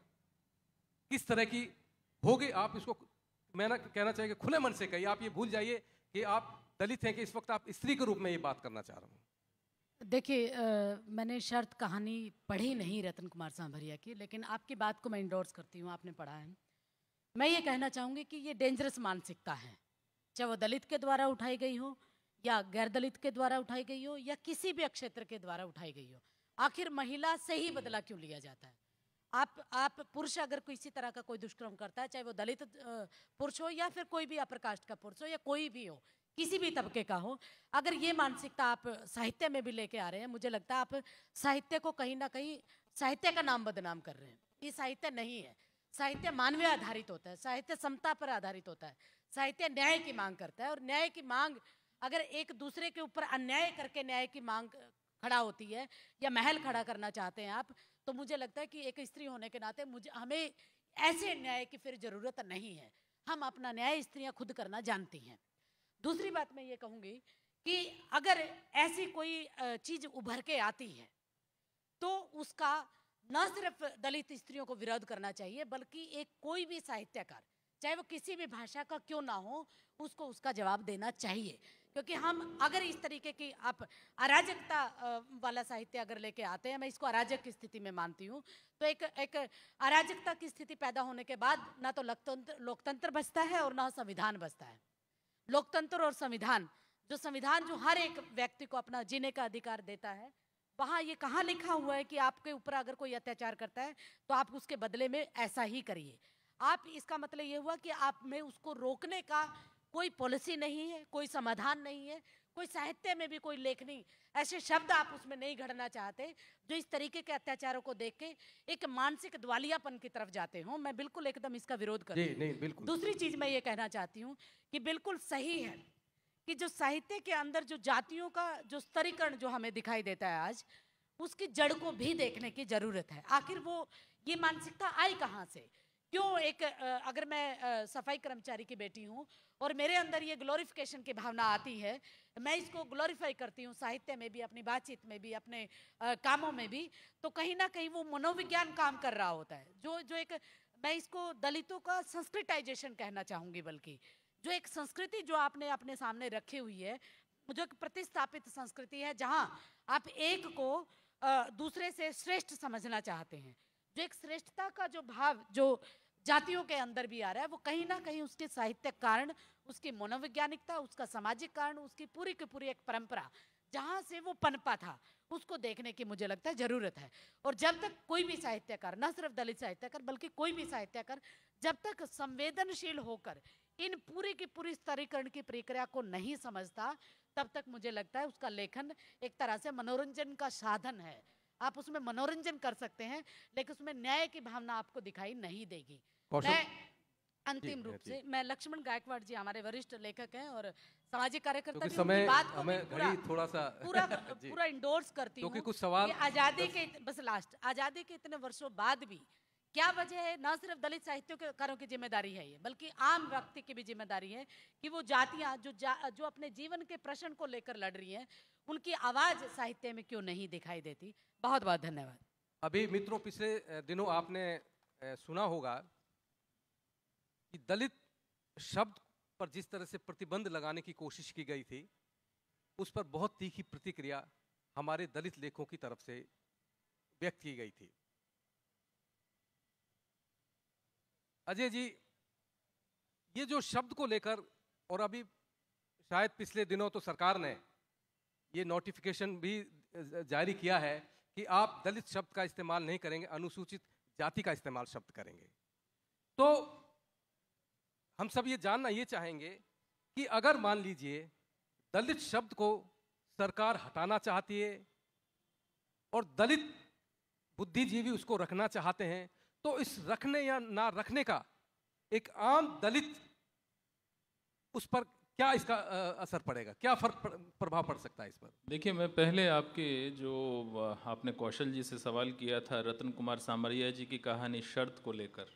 किस तरह की होगी आप इसको मैं ना कहना चाहिए कि खुले मन से कही आप ये भूल जाइए कि आप दलित हैं कि इस वक्त आप स्त्री के रूप में ये बात करना चाह रहा हूँ देखिए मैंने शर्त कहानी पढ़ी नहीं रतन कुमार सांभरिया की लेकिन आपकी बात को मैं इंडोर्स करती हूँ आपने पढ़ा है मैं ये कहना चाहूँगी कि ये डेंजरस मानसिकता है चाहे वो दलित के द्वारा उठाई गई हो या गैर दलित के द्वारा उठाई गई हो या किसी भी क्षेत्र के द्वारा उठाई गई हो आखिर महिला से ही बदला क्यों लिया जाता है आप आप पुरुष अगर किसी तरह का कोई दुष्कर्म करता है चाहे वो दलित पुरुष हो या फिर कोई भी अपर का पुरुष हो या कोई भी हो किसी भी तबके का हो अगर ये मानसिकता आप साहित्य में भी लेके आ रहे हैं मुझे लगता है आप साहित्य को कहीं ना कहीं साहित्य का नाम बदनाम कर रहे हैं ये साहित्य नहीं है साहित्य मानवीय आधारित होता है साहित्य समता पर आधारित होता है साहित्य न्याय की मांग करता है और न्याय की मांग अगर एक दूसरे के ऊपर अन्याय करके न्याय की मांग खड़ा होती है या महल खड़ा करना चाहते हैं आप तो मुझे लगता है कि एक स्त्री होने के नाते मुझे हमें ऐसे न्याय की फिर ज़रूरत नहीं है हम अपना न्याय स्त्रियां खुद करना जानती हैं दूसरी बात मैं ये कहूंगी कि अगर ऐसी कोई चीज़ उभर के आती है तो उसका न सिर्फ दलित स्त्रियों को विरोध करना चाहिए बल्कि एक कोई भी साहित्यकार चाहे वो किसी भी भाषा का क्यों ना हो उसको उसका जवाब देना चाहिए क्योंकि हम अगर इस तरीके की आप अराजकता वाला साहित्य अगर लेके आते हैं मैं इसको अराजक की स्थिति में मानती हूँ तो एक एक अराजकता की स्थिति पैदा होने के बाद ना तो लोकतंत्र लोकतंत्र बचता है और ना संविधान बचता है लोकतंत्र और संविधान जो संविधान जो हर एक व्यक्ति को अपना जीने का अधिकार देता है वहाँ ये कहाँ लिखा हुआ है कि आपके ऊपर अगर कोई अत्याचार करता है तो आप उसके बदले में ऐसा ही करिए आप इसका मतलब ये हुआ कि आप में उसको रोकने का कोई पॉलिसी नहीं है कोई समाधान नहीं है कोई साहित्य में भी कोई लेखनी ऐसे शब्द आप उसमें नहीं घड़ना चाहते जो इस तरीके के अत्याचारों को देख के एक मानसिक द्वालियापन की तरफ जाते हो मैं बिल्कुल एकदम इसका विरोध कर दूसरी चीज मैं ये कहना चाहती हूँ कि बिल्कुल सही है कि जो साहित्य के अंदर जो जातियों का जो स्तरीकरण जो हमें दिखाई देता है आज उसकी जड़ को भी देखने की जरूरत है आखिर वो ये मानसिकता आई कहाँ से क्यों एक अगर मैं सफाई कर्मचारी की बेटी हूँ और मेरे अंदर ये ग्लोरिफिकेशन की भावना आती है मैं इसको ग्लोरीफाई करती हूँ साहित्य में भी अपनी बातचीत में भी अपने कामों में भी तो कहीं ना कहीं वो मनोविज्ञान काम कर रहा होता है जो जो एक मैं इसको दलितों का संस्कृताइजेशन कहना चाहूँगी बल्कि जो एक संस्कृति जो आपने अपने सामने रखी हुई है जो एक प्रतिस्थापित संस्कृति है जहाँ आप एक को दूसरे से श्रेष्ठ समझना चाहते हैं जो एक श्रेष्ठता का जो भाव जो जातियों के अंदर भी आ रहा है वो कहीं ना कहीं उसके साहित्य कारण उसकी मनोवैज्ञानिकता उसका सामाजिक कारण उसकी पूरी की पूरी एक परंपरा जहाँ से वो पनपा था उसको देखने की मुझे लगता है ज़रूरत है और जब तक कोई भी साहित्यकार न सिर्फ दलित साहित्यकार बल्कि कोई भी साहित्यकार जब तक संवेदनशील होकर इन पूरी की पूरी स्तरीकरण की प्रक्रिया को नहीं समझता तब तक मुझे लगता है उसका लेखन एक तरह से मनोरंजन का साधन है आप उसमें मनोरंजन कर सकते हैं लेकिन उसमें न्याय की भावना आपको दिखाई नहीं देगी मैं अंतिम रूप से मैं लक्ष्मण गायकवाड़ जी हमारे वरिष्ठ लेखक हैं और सामाजिक कार्यकर्ता भी समय बात को हमें पूरा, थोड़ा सा पूरा पूरा इंडोर्स करती हूँ कुछ सवाल आजादी के बस लास्ट आजादी के इतने वर्षों बाद भी क्या वजह है न सिर्फ दलित साहित्यकारों की जिम्मेदारी है ये बल्कि आम व्यक्ति की भी जिम्मेदारी है कि वो जातियाँ जो जा, जो अपने जीवन के प्रश्न को लेकर लड़ रही हैं उनकी आवाज़ साहित्य में क्यों नहीं दिखाई देती बहुत बहुत धन्यवाद अभी मित्रों पिछले दिनों आपने सुना होगा कि दलित शब्द पर जिस तरह से प्रतिबंध लगाने की कोशिश की गई थी उस पर बहुत तीखी प्रतिक्रिया हमारे दलित लेखों की तरफ से व्यक्त की गई थी अजय जी ये जो शब्द को लेकर और अभी शायद पिछले दिनों तो सरकार ने ये नोटिफिकेशन भी जारी किया है कि आप दलित शब्द का इस्तेमाल नहीं करेंगे अनुसूचित जाति का इस्तेमाल शब्द करेंगे तो हम सब ये जानना ये चाहेंगे कि अगर मान लीजिए दलित शब्द को सरकार हटाना चाहती है और दलित बुद्धिजीवी उसको रखना चाहते हैं तो इस रखने या ना रखने का एक आम दलित उस पर क्या इसका असर पड़ेगा क्या फर्क प्रभाव पड़ सकता है इस पर देखिए मैं पहले आपके जो आपने कौशल जी से सवाल किया था रतन कुमार सामरिया जी की कहानी शर्त को लेकर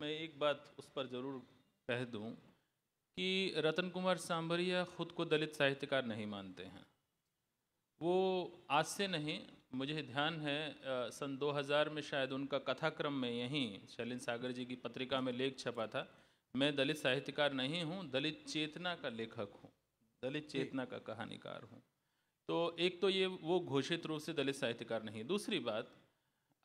मैं एक बात उस पर ज़रूर कह दूं कि रतन कुमार सांभरिया खुद को दलित साहित्यकार नहीं मानते हैं वो आज से नहीं मुझे ध्यान है सन 2000 में शायद उनका कथाक्रम में यहीं शैलिन सागर जी की पत्रिका में लेख छपा था मैं दलित साहित्यकार नहीं हूँ दलित चेतना का लेखक हूँ दलित चेतना का कहानीकार हूँ तो एक तो ये वो घोषित रूप से दलित साहित्यकार नहीं दूसरी बात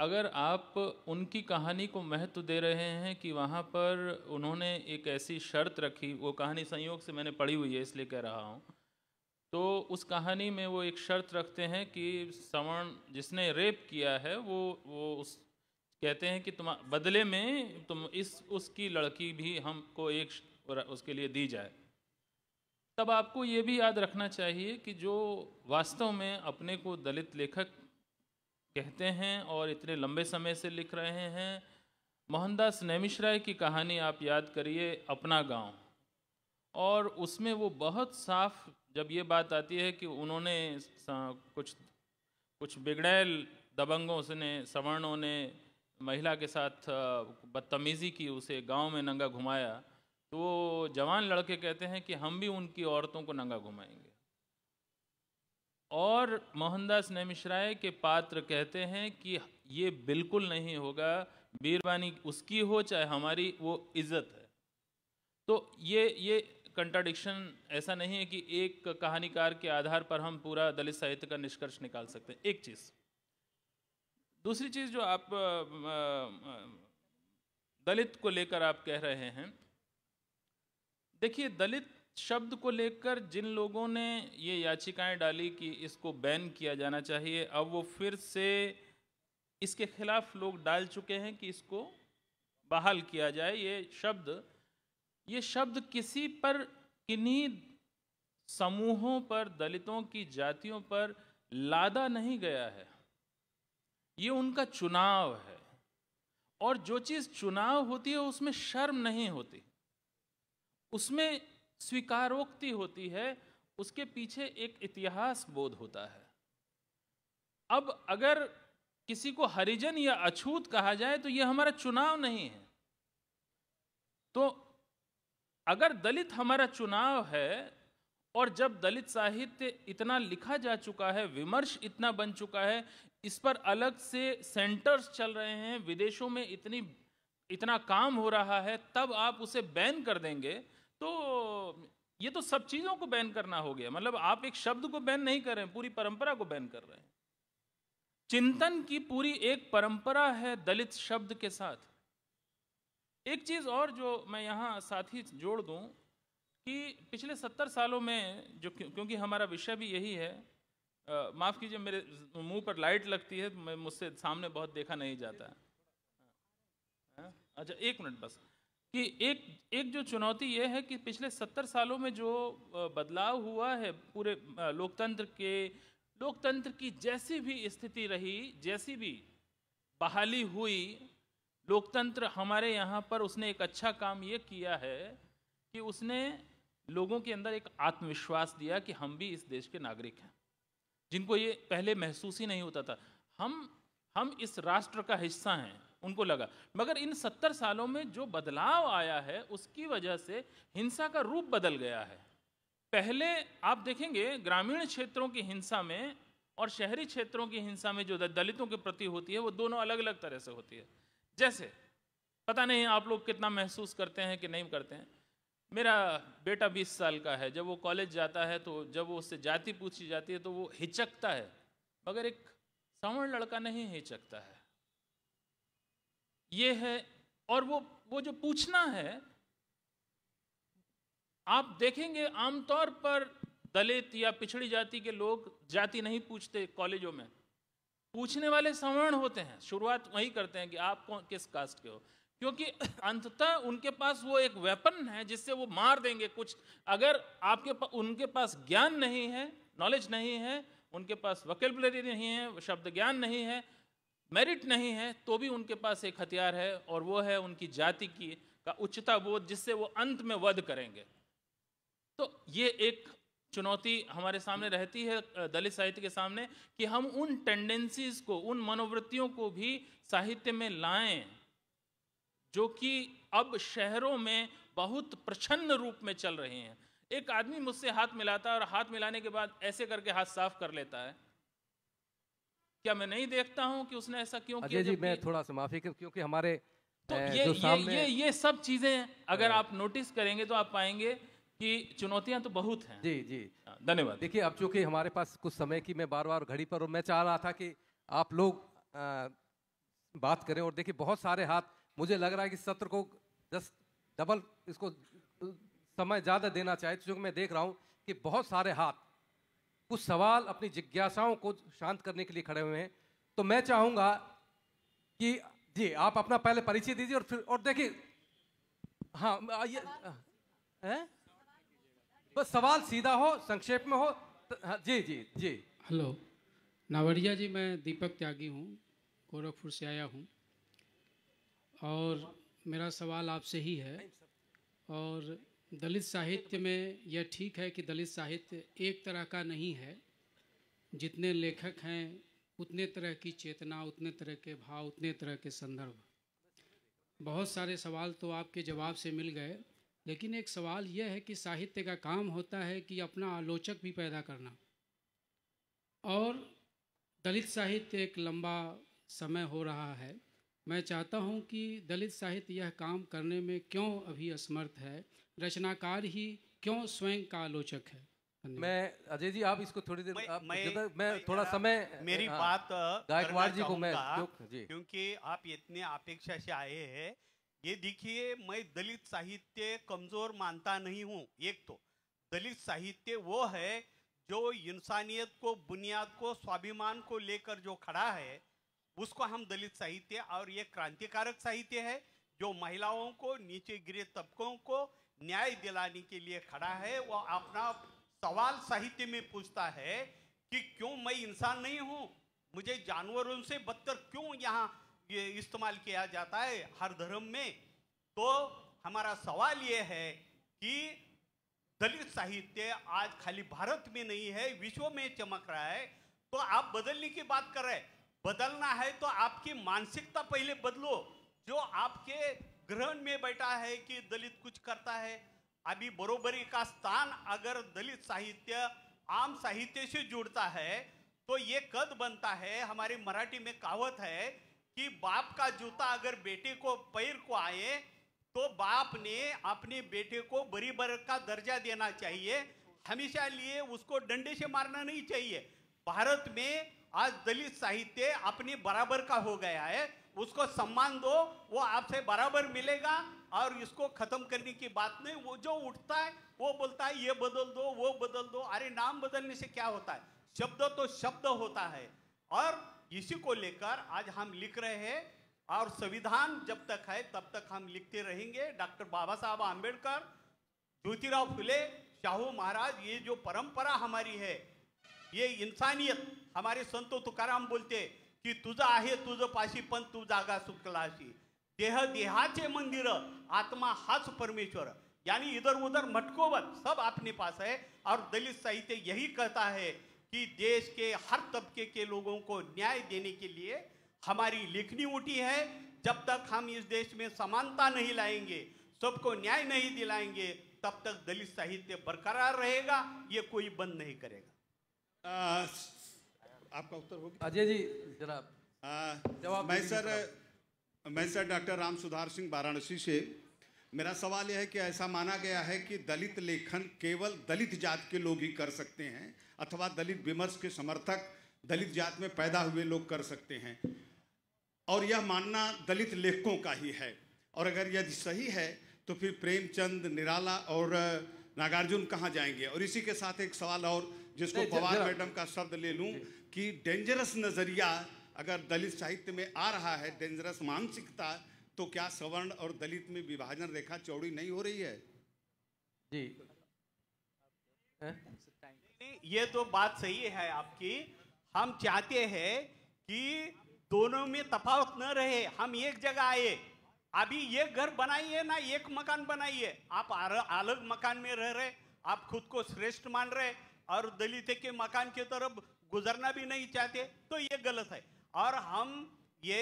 अगर आप उनकी कहानी को महत्व दे रहे हैं कि वहाँ पर उन्होंने एक ऐसी शर्त रखी वो कहानी संयोग से मैंने पढ़ी हुई है इसलिए कह रहा हूँ तो उस कहानी में वो एक शर्त रखते हैं कि सवर्ण जिसने रेप किया है वो वो उस कहते हैं कि तुम बदले में तुम इस उसकी लड़की भी हमको एक उसके लिए दी जाए तब आपको ये भी याद रखना चाहिए कि जो वास्तव में अपने को दलित लेखक कहते हैं और इतने लंबे समय से लिख रहे हैं मोहनदास राय की कहानी आप याद करिए अपना गांव और उसमें वो बहुत साफ जब ये बात आती है कि उन्होंने कुछ कुछ बिगड़ैल दबंगों ने सवर्णों ने महिला के साथ बदतमीज़ी की उसे गांव में नंगा घुमाया तो वो जवान लड़के कहते हैं कि हम भी उनकी औरतों को नंगा घुमाएंगे और मोहनदास नैमिश्राय के पात्र कहते हैं कि ये बिल्कुल नहीं होगा बीरबानी उसकी हो चाहे हमारी वो इज्जत है तो ये ये कंट्राडिक्शन ऐसा नहीं है कि एक कहानीकार के आधार पर हम पूरा दलित साहित्य का निष्कर्ष निकाल सकते हैं एक चीज़ दूसरी चीज़ जो आप दलित को लेकर आप कह रहे हैं देखिए दलित शब्द को लेकर जिन लोगों ने ये याचिकाएं डाली कि इसको बैन किया जाना चाहिए अब वो फिर से इसके खिलाफ लोग डाल चुके हैं कि इसको बहाल किया जाए ये शब्द ये शब्द किसी पर किन्हीं समूहों पर दलितों की जातियों पर लादा नहीं गया है ये उनका चुनाव है और जो चीज़ चुनाव होती है उसमें शर्म नहीं होती उसमें स्वीकारोक्ति होती है उसके पीछे एक इतिहास बोध होता है अब अगर किसी को हरिजन या अछूत कहा जाए तो यह हमारा चुनाव नहीं है तो अगर दलित हमारा चुनाव है और जब दलित साहित्य इतना लिखा जा चुका है विमर्श इतना बन चुका है इस पर अलग से सेंटर्स चल रहे हैं विदेशों में इतनी इतना काम हो रहा है तब आप उसे बैन कर देंगे तो ये तो सब चीज़ों को बैन करना हो गया मतलब आप एक शब्द को बैन नहीं कर रहे हैं पूरी परंपरा को बैन कर रहे हैं चिंतन की पूरी एक परंपरा है दलित शब्द के साथ एक चीज़ और जो मैं यहाँ साथ ही जोड़ दूँ कि पिछले सत्तर सालों में जो क्योंकि हमारा विषय भी यही है माफ़ कीजिए मेरे मुंह पर लाइट लगती है मैं मुझसे सामने बहुत देखा नहीं जाता अच्छा एक मिनट बस कि एक एक जो चुनौती ये है कि पिछले सत्तर सालों में जो बदलाव हुआ है पूरे लोकतंत्र के लोकतंत्र की जैसी भी स्थिति रही जैसी भी बहाली हुई लोकतंत्र हमारे यहाँ पर उसने एक अच्छा काम ये किया है कि उसने लोगों के अंदर एक आत्मविश्वास दिया कि हम भी इस देश के नागरिक हैं जिनको ये पहले महसूस ही नहीं होता था हम हम इस राष्ट्र का हिस्सा हैं उनको लगा मगर इन सत्तर सालों में जो बदलाव आया है उसकी वजह से हिंसा का रूप बदल गया है पहले आप देखेंगे ग्रामीण क्षेत्रों की हिंसा में और शहरी क्षेत्रों की हिंसा में जो दलितों के प्रति होती है वो दोनों अलग अलग तरह से होती है जैसे पता नहीं आप लोग कितना महसूस करते हैं कि नहीं करते हैं मेरा बेटा 20 साल का है जब वो कॉलेज जाता है तो जब वो उससे जाति पूछी जाती है तो वो हिचकता है मगर एक सवर्ण लड़का नहीं हिचकता है ये है और वो वो जो पूछना है आप देखेंगे आमतौर पर दलित या पिछड़ी जाति के लोग जाति नहीं पूछते कॉलेजों में पूछने वाले सवर्ण होते हैं शुरुआत वही करते हैं कि आप कौन किस कास्ट के हो क्योंकि अंततः उनके पास वो एक वेपन है जिससे वो मार देंगे कुछ अगर आपके पा, उनके पास ज्ञान नहीं है नॉलेज नहीं है उनके पास वकेबलरी नहीं है शब्द ज्ञान नहीं है मेरिट नहीं है तो भी उनके पास एक हथियार है और वो है उनकी जाति की का उच्चता बोध जिससे वो अंत में वध करेंगे तो ये एक चुनौती हमारे सामने रहती है दलित साहित्य के सामने कि हम उन टेंडेंसीज को उन मनोवृत्तियों को भी साहित्य में लाएं जो कि अब शहरों में बहुत प्रछन्न रूप में चल रहे हैं एक आदमी मुझसे हाथ मिलाता है और हाथ मिलाने के बाद ऐसे करके हाथ साफ कर लेता है क्या मैं नहीं देखता हूँ कि उसने ऐसा क्यों किया जी मैं थोड़ा सा माफी क्योंकि हमारे तो ये ये ये ये सब चीजें अगर हाँ। आप नोटिस करेंगे तो आप पाएंगे कि चुनौतियां तो बहुत हैं जी जी हाँ, धन्यवाद देखिए अब चूंकि हमारे पास कुछ समय की मैं बार बार घड़ी पर और मैं चाह रहा था कि आप लोग आ, बात करें और देखिए बहुत सारे हाथ मुझे लग रहा है कि सत्र को जस्ट डबल इसको समय ज़्यादा देना चाहिए क्योंकि मैं देख रहा हूँ कि बहुत सारे हाथ कुछ सवाल अपनी जिज्ञासाओं को शांत करने के लिए खड़े हुए हैं तो मैं चाहूँगा कि जी आप अपना पहले परिचय दीजिए और फिर और देखिए हाँ ये हैं बस सवाल सीधा हो संक्षेप में हो तो, हाँ, जी जी जी हेलो नावरिया जी मैं दीपक त्यागी हूँ गोरखपुर से आया हूँ और मेरा सवाल आपसे ही है और दलित साहित्य में यह ठीक है कि दलित साहित्य एक तरह का नहीं है जितने लेखक हैं उतने तरह की चेतना उतने तरह के भाव उतने तरह के संदर्भ बहुत सारे सवाल तो आपके जवाब से मिल गए लेकिन एक सवाल यह है कि साहित्य का काम होता है कि अपना आलोचक भी पैदा करना और दलित साहित्य एक लंबा समय हो रहा है मैं चाहता हूं कि दलित साहित्य यह काम करने में क्यों अभी असमर्थ है रचनाकार ही क्यों स्वयं का आलोचक है मैं अजय जी आप इसको थोड़ी देर मैं, आप मैं, मैं थोड़ा समय मेरी आ, हाँ, बात गायकवाड़ जी को मैं क्योंकि आप इतने अपेक्षा से आए हैं ये देखिए मैं दलित साहित्य कमजोर मानता नहीं हूँ एक तो दलित साहित्य वो है जो इंसानियत को बुनियाद को स्वाभिमान को लेकर जो खड़ा है उसको हम दलित साहित्य और ये क्रांतिकारक साहित्य है जो महिलाओं को नीचे गिरे तबकों को न्याय दिलाने के लिए खड़ा है वो अपना सवाल साहित्य में पूछता है कि क्यों मैं इंसान नहीं हूं मुझे जानवरों से बदतर क्यों यहाँ ये इस्तेमाल किया जाता है हर धर्म में तो हमारा सवाल ये है कि दलित साहित्य आज खाली भारत में नहीं है विश्व में चमक रहा है तो आप बदलने की बात कर रहे हैं बदलना है तो आपकी मानसिकता पहले बदलो जो आपके ग्रहण में बैठा है कि दलित कुछ करता है अभी बरोबरी का स्थान अगर दलित साहित्य आम साहित्य से जुड़ता है तो ये कद बनता है हमारी मराठी में कहावत है कि बाप का जूता अगर बेटे को पैर को आए तो बाप ने अपने बेटे को बरी बर का दर्जा देना चाहिए हमेशा लिए उसको डंडे से मारना नहीं चाहिए भारत में आज दलित साहित्य अपने बराबर का हो गया है उसको सम्मान दो वो आपसे बराबर मिलेगा और इसको खत्म करने की बात नहीं वो जो उठता है वो बोलता है ये बदल दो वो बदल दो अरे नाम बदलने से क्या होता है शब्द तो शब्द होता है और इसी को लेकर आज हम लिख रहे हैं और संविधान जब तक है तब तक हम लिखते रहेंगे डॉक्टर बाबा साहब आम्बेडकर ज्योतिराव फुले शाहू महाराज ये जो परंपरा हमारी है ये इंसानियत हमारे संतो तुकार बोलते हैं कि तुझं है तुझ पाशी पण तू जागा सुटला देह देहा मंदिर आत्मा हाच परमेश्वर यानी इधर उधर मटकोवत सब अपने पास है और दलित साहित्य यही कहता है कि देश के हर तबके के लोगों को न्याय देने के लिए हमारी लिखनी उठी है जब तक हम इस देश में समानता नहीं लाएंगे सबको न्याय नहीं दिलाएंगे तब तक दलित साहित्य बरकरार रहेगा ये कोई बंद नहीं करेगा आ, uh, आपका उत्तर होगा अजय जी जरा जवाब मैं सर मैं सर डॉक्टर राम सुधार सिंह वाराणसी से मेरा सवाल यह है कि ऐसा माना गया है कि दलित लेखन केवल दलित जात के लोग ही कर सकते हैं अथवा दलित विमर्श के समर्थक दलित जात में पैदा हुए लोग कर सकते हैं और यह मानना दलित लेखकों का ही है और अगर यदि सही है तो फिर प्रेमचंद निराला और नागार्जुन कहाँ जाएंगे और इसी के साथ एक सवाल और जिसको पवार मैडम का शब्द ले लूँ कि डेंजरस नज़रिया अगर दलित साहित्य में आ रहा है डेंजरस मानसिकता तो क्या सवर्ण और दलित में विभाजन रेखा चौड़ी नहीं हो रही है जी है? हाँ? ये तो बात सही है आपकी हम चाहते हैं कि दोनों में तफावत न रहे हम एक जगह आए अभी ये घर बनाइए ना एक मकान बनाइए आप अलग मकान में रह रहे आप खुद को श्रेष्ठ मान रहे और दलित के मकान की तरफ गुजरना भी नहीं चाहते तो ये गलत है और हम ये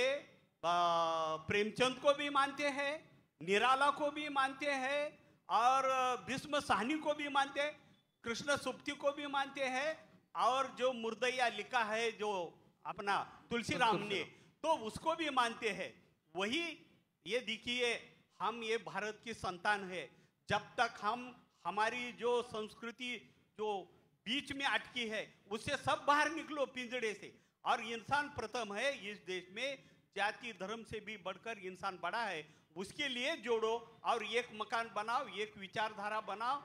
प्रेमचंद को भी मानते हैं निराला को भी मानते हैं और भीष्म साहनी को भी मानते हैं कृष्ण सुप्ति को भी मानते हैं और जो मुर्दैया लिखा है जो अपना तुलसीराम ने तो उसको भी मानते हैं वही ये देखिए हम ये भारत की संतान है जब तक हम हमारी जो संस्कृति जो बीच में अटकी है उससे सब बाहर निकलो पिंजड़े से और इंसान प्रथम है इस देश में जाति धर्म से भी बढ़कर इंसान बड़ा है उसके लिए जोड़ो और एक मकान बनाओ एक विचारधारा बनाओ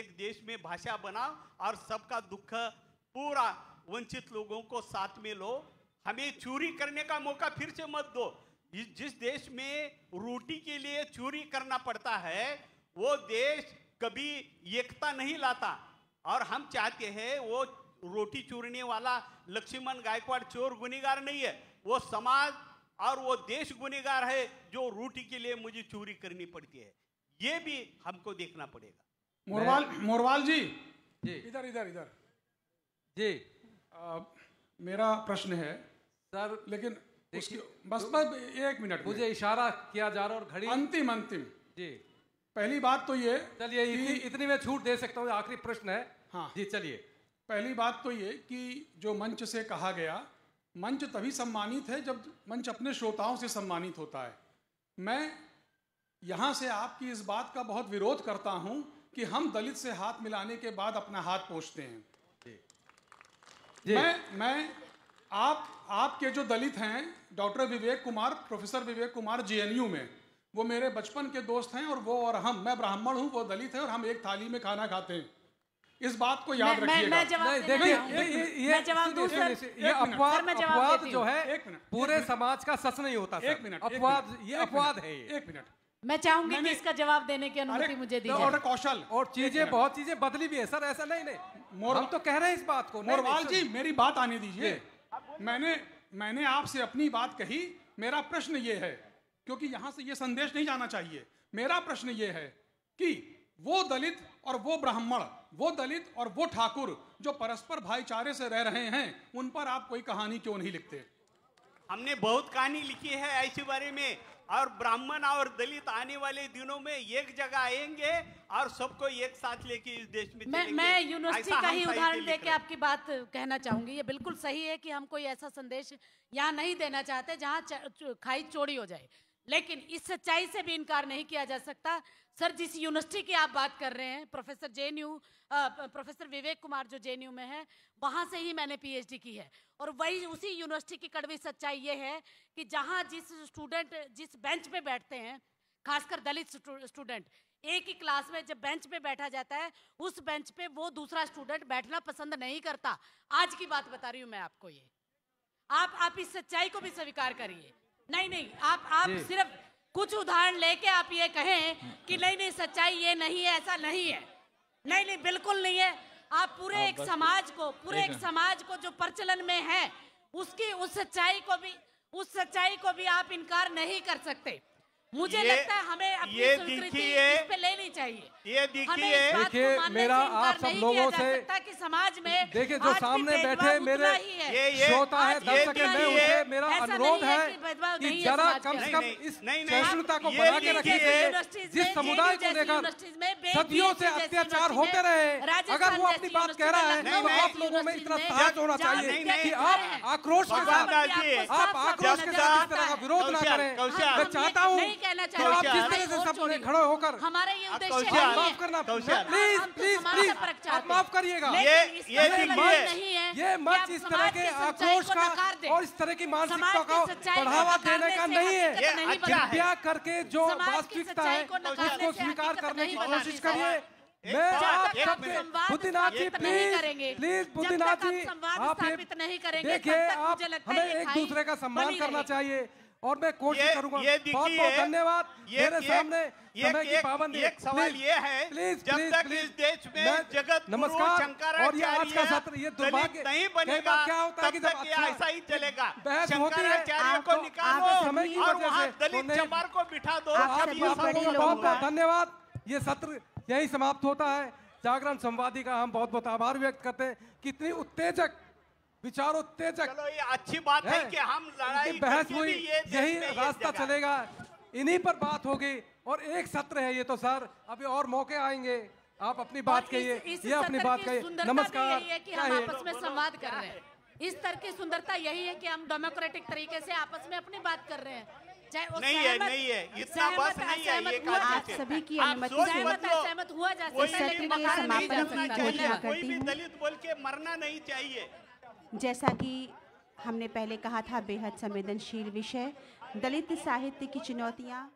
एक देश में भाषा बनाओ और सबका दुख पूरा वंचित लोगों को साथ में लो हमें चोरी करने का मौका फिर से मत दो जिस देश में रोटी के लिए चोरी करना पड़ता है वो देश कभी एकता नहीं लाता और हम चाहते हैं वो रोटी चूरने वाला लक्ष्मण गायकवाड़ चोर गुनेगार नहीं है वो समाज और वो देश गुनेगार है जो रोटी के लिए मुझे चोरी करनी पड़ती है ये भी हमको देखना पड़ेगा मोरवाल मोरवाल जी जी इधर इधर इधर जी आ, मेरा प्रश्न है सर लेकिन उसकी बस तो बस एक मिनट मुझे इशारा किया जा रहा और घड़ी अंतिम अंतिम जी पहली बात तो ये चलिए इतनी इतनी मैं छूट दे सकता हूँ आखिरी प्रश्न है हाँ जी चलिए पहली बात तो ये कि जो मंच से कहा गया मंच तभी सम्मानित है जब मंच अपने श्रोताओं से सम्मानित होता है मैं यहाँ से आपकी इस बात का बहुत विरोध करता हूँ कि हम दलित से हाथ मिलाने के बाद अपना हाथ पोछते हैं जी। मैं मैं आप आपके जो दलित हैं doctor Vivek Kumar professor Vivek Kumar JNU में वो मेरे बचपन के दोस्त हैं और वो और हम मैं ब्राह्मण हूँ वो दलित है और हम एक थाली में खाना खाते हैं इस बात को याद रखिएगा अपवाद जो है पूरे समाज का सच नहीं होता एक मिनट अपवाद ये अपवाद है एक मिनट मैं चाहूंगी कि इसका जवाब देने की अनुमति मुझे तो दी और कौशल और चीजें बहुत चीजें बदली भी है सर ऐसा नहीं नहीं हम तो कह रहे हैं इस बात को मोरवाल जी मेरी बात आने दीजिए मैंने मैंने आपसे अपनी बात कही मेरा प्रश्न ये है क्योंकि यहां से यह संदेश नहीं जाना चाहिए मेरा प्रश्न यह है कि वो दलित और वो ब्राह्मण वो दलित और वो ठाकुर जो परस्पर भाईचारे से रह रहे हैं उन पर आप कोई कहानी क्यों नहीं लिखते हमने बहुत कहानी लिखी है ऐसे बारे में और ब्राह्मण और दलित आने वाले दिनों में एक जगह आएंगे और सबको एक साथ लेके इस देश में मैं मैं यूनिवर्सिटी का ही उदाहरण देके आपकी बात कहना चाहूंगी ये बिल्कुल सही है कि हम कोई ऐसा संदेश यहाँ नहीं देना चाहते जहाँ खाई चोरी हो जाए लेकिन इस सच्चाई से भी इनकार नहीं किया जा सकता सर जिस यूनिवर्सिटी की आप बात कर रहे हैं professor J professor Vivek Kumar जो जे में है वहाँ से ही मैंने पीएचडी की है और वही उसी यूनिवर्सिटी की कड़वी सच्चाई ये है कि जहाँ जिस स्टूडेंट जिस बेंच पे बैठते हैं खासकर दलित स्टूडेंट एक ही क्लास में जब बेंच पे बैठा जाता है उस बेंच पे वो दूसरा स्टूडेंट बैठना पसंद नहीं करता आज की बात बता रही हूँ मैं आपको ये आप आप इस सच्चाई को भी स्वीकार करिए नहीं नहीं आप आप सिर्फ कुछ उदाहरण लेके आप ये कहें कि नहीं नहीं सच्चाई ये नहीं है ऐसा नहीं है नहीं नहीं बिल्कुल नहीं है आप पूरे एक समाज को पूरे एक समाज को जो प्रचलन में है उसकी उस सच्चाई को भी उस सच्चाई को भी आप इनकार नहीं कर सकते मुझे ये, लगता है हमें अपनी ये देखिए पे लेनी चाहिए ये देखिए देखिए मेरा आप सब लोगों से कि समाज में देखिए जो सामने बैठे मेरे ये ये श्रोता है दर्शक है मैं उनसे मेरा अनुरोध है कि जरा कम से कम इस सहिष्णुता को बना के रखिए जिस समुदाय को लेकर सदियों से अत्याचार होते रहे अगर वो अपनी बात कह रहा है तो आप लोगों में इतना ताज होना चाहिए कि आप आक्रोश के साथ आप आक्रोश के साथ इस तरह का विरोध ना करें मैं चाहता हूँ कहना चाह रहे हैं किस तरह से सपने खड़े होकर हमारा ये उद्देश्य है माफ करना प्लीज प्लीज प्लीज आप माफ करिएगा ये ये नहीं है ये मत इस तरह के आक्रोश का और इस तरह की मानसिकता का बढ़ावा देने का नहीं है कृपया अच्छा करके जो वास्तविकता है उसको स्वीकार करने की कोशिश करिए मैं आप सबसे बुद्धिनाथ जी प्लीज प्लीज बुद्धिनाथ जी आप नहीं करेंगे देखिए आप हमें एक दूसरे का सम्मान करना चाहिए और मैं कोशिश करूंगा बहुत बहुत धन्यवाद मेरे सामने ये, समय की एक सवाल ये है प्लीज जब प्लीज, तक प्लीज, इस देश में जगत नमस्कार और ये आज का सत्र ये दुर्भाग्य नहीं बनेगा क्या होता है कि जब अच्छा ऐसा ही चलेगा बहस होती शंकराचार्य को निकालो और वहां दलित चमार को बिठा दो बहुत बहुत धन्यवाद ये सत्र यही समाप्त होता है जागरण संवादी का हम बहुत बहुत आभार व्यक्त करते हैं कितनी उत्तेजक विचार उत्तेजक अच्छी बात है, कि हम लड़ाई बहस हुई यही रास्ता चलेगा इन्हीं पर बात होगी और एक सत्र है ये तो सर अभी और मौके आएंगे आप अपनी बात कहिए ये अपनी बात कहिए नमस्कार आपस में संवाद कर रहे हैं इस तरह की सुंदरता यही है कि हम डेमोक्रेटिक तरीके से आपस में अपनी बात कर रहे हैं नहीं है नहीं है इतना बस नहीं है ये आप सभी की अनुमति सहमत सहमत हुआ जा सकता है कोई भी दलित बोल के मरना नहीं चाहिए जैसा कि हमने पहले कहा था बेहद संवेदनशील विषय दलित साहित्य की चुनौतियाँ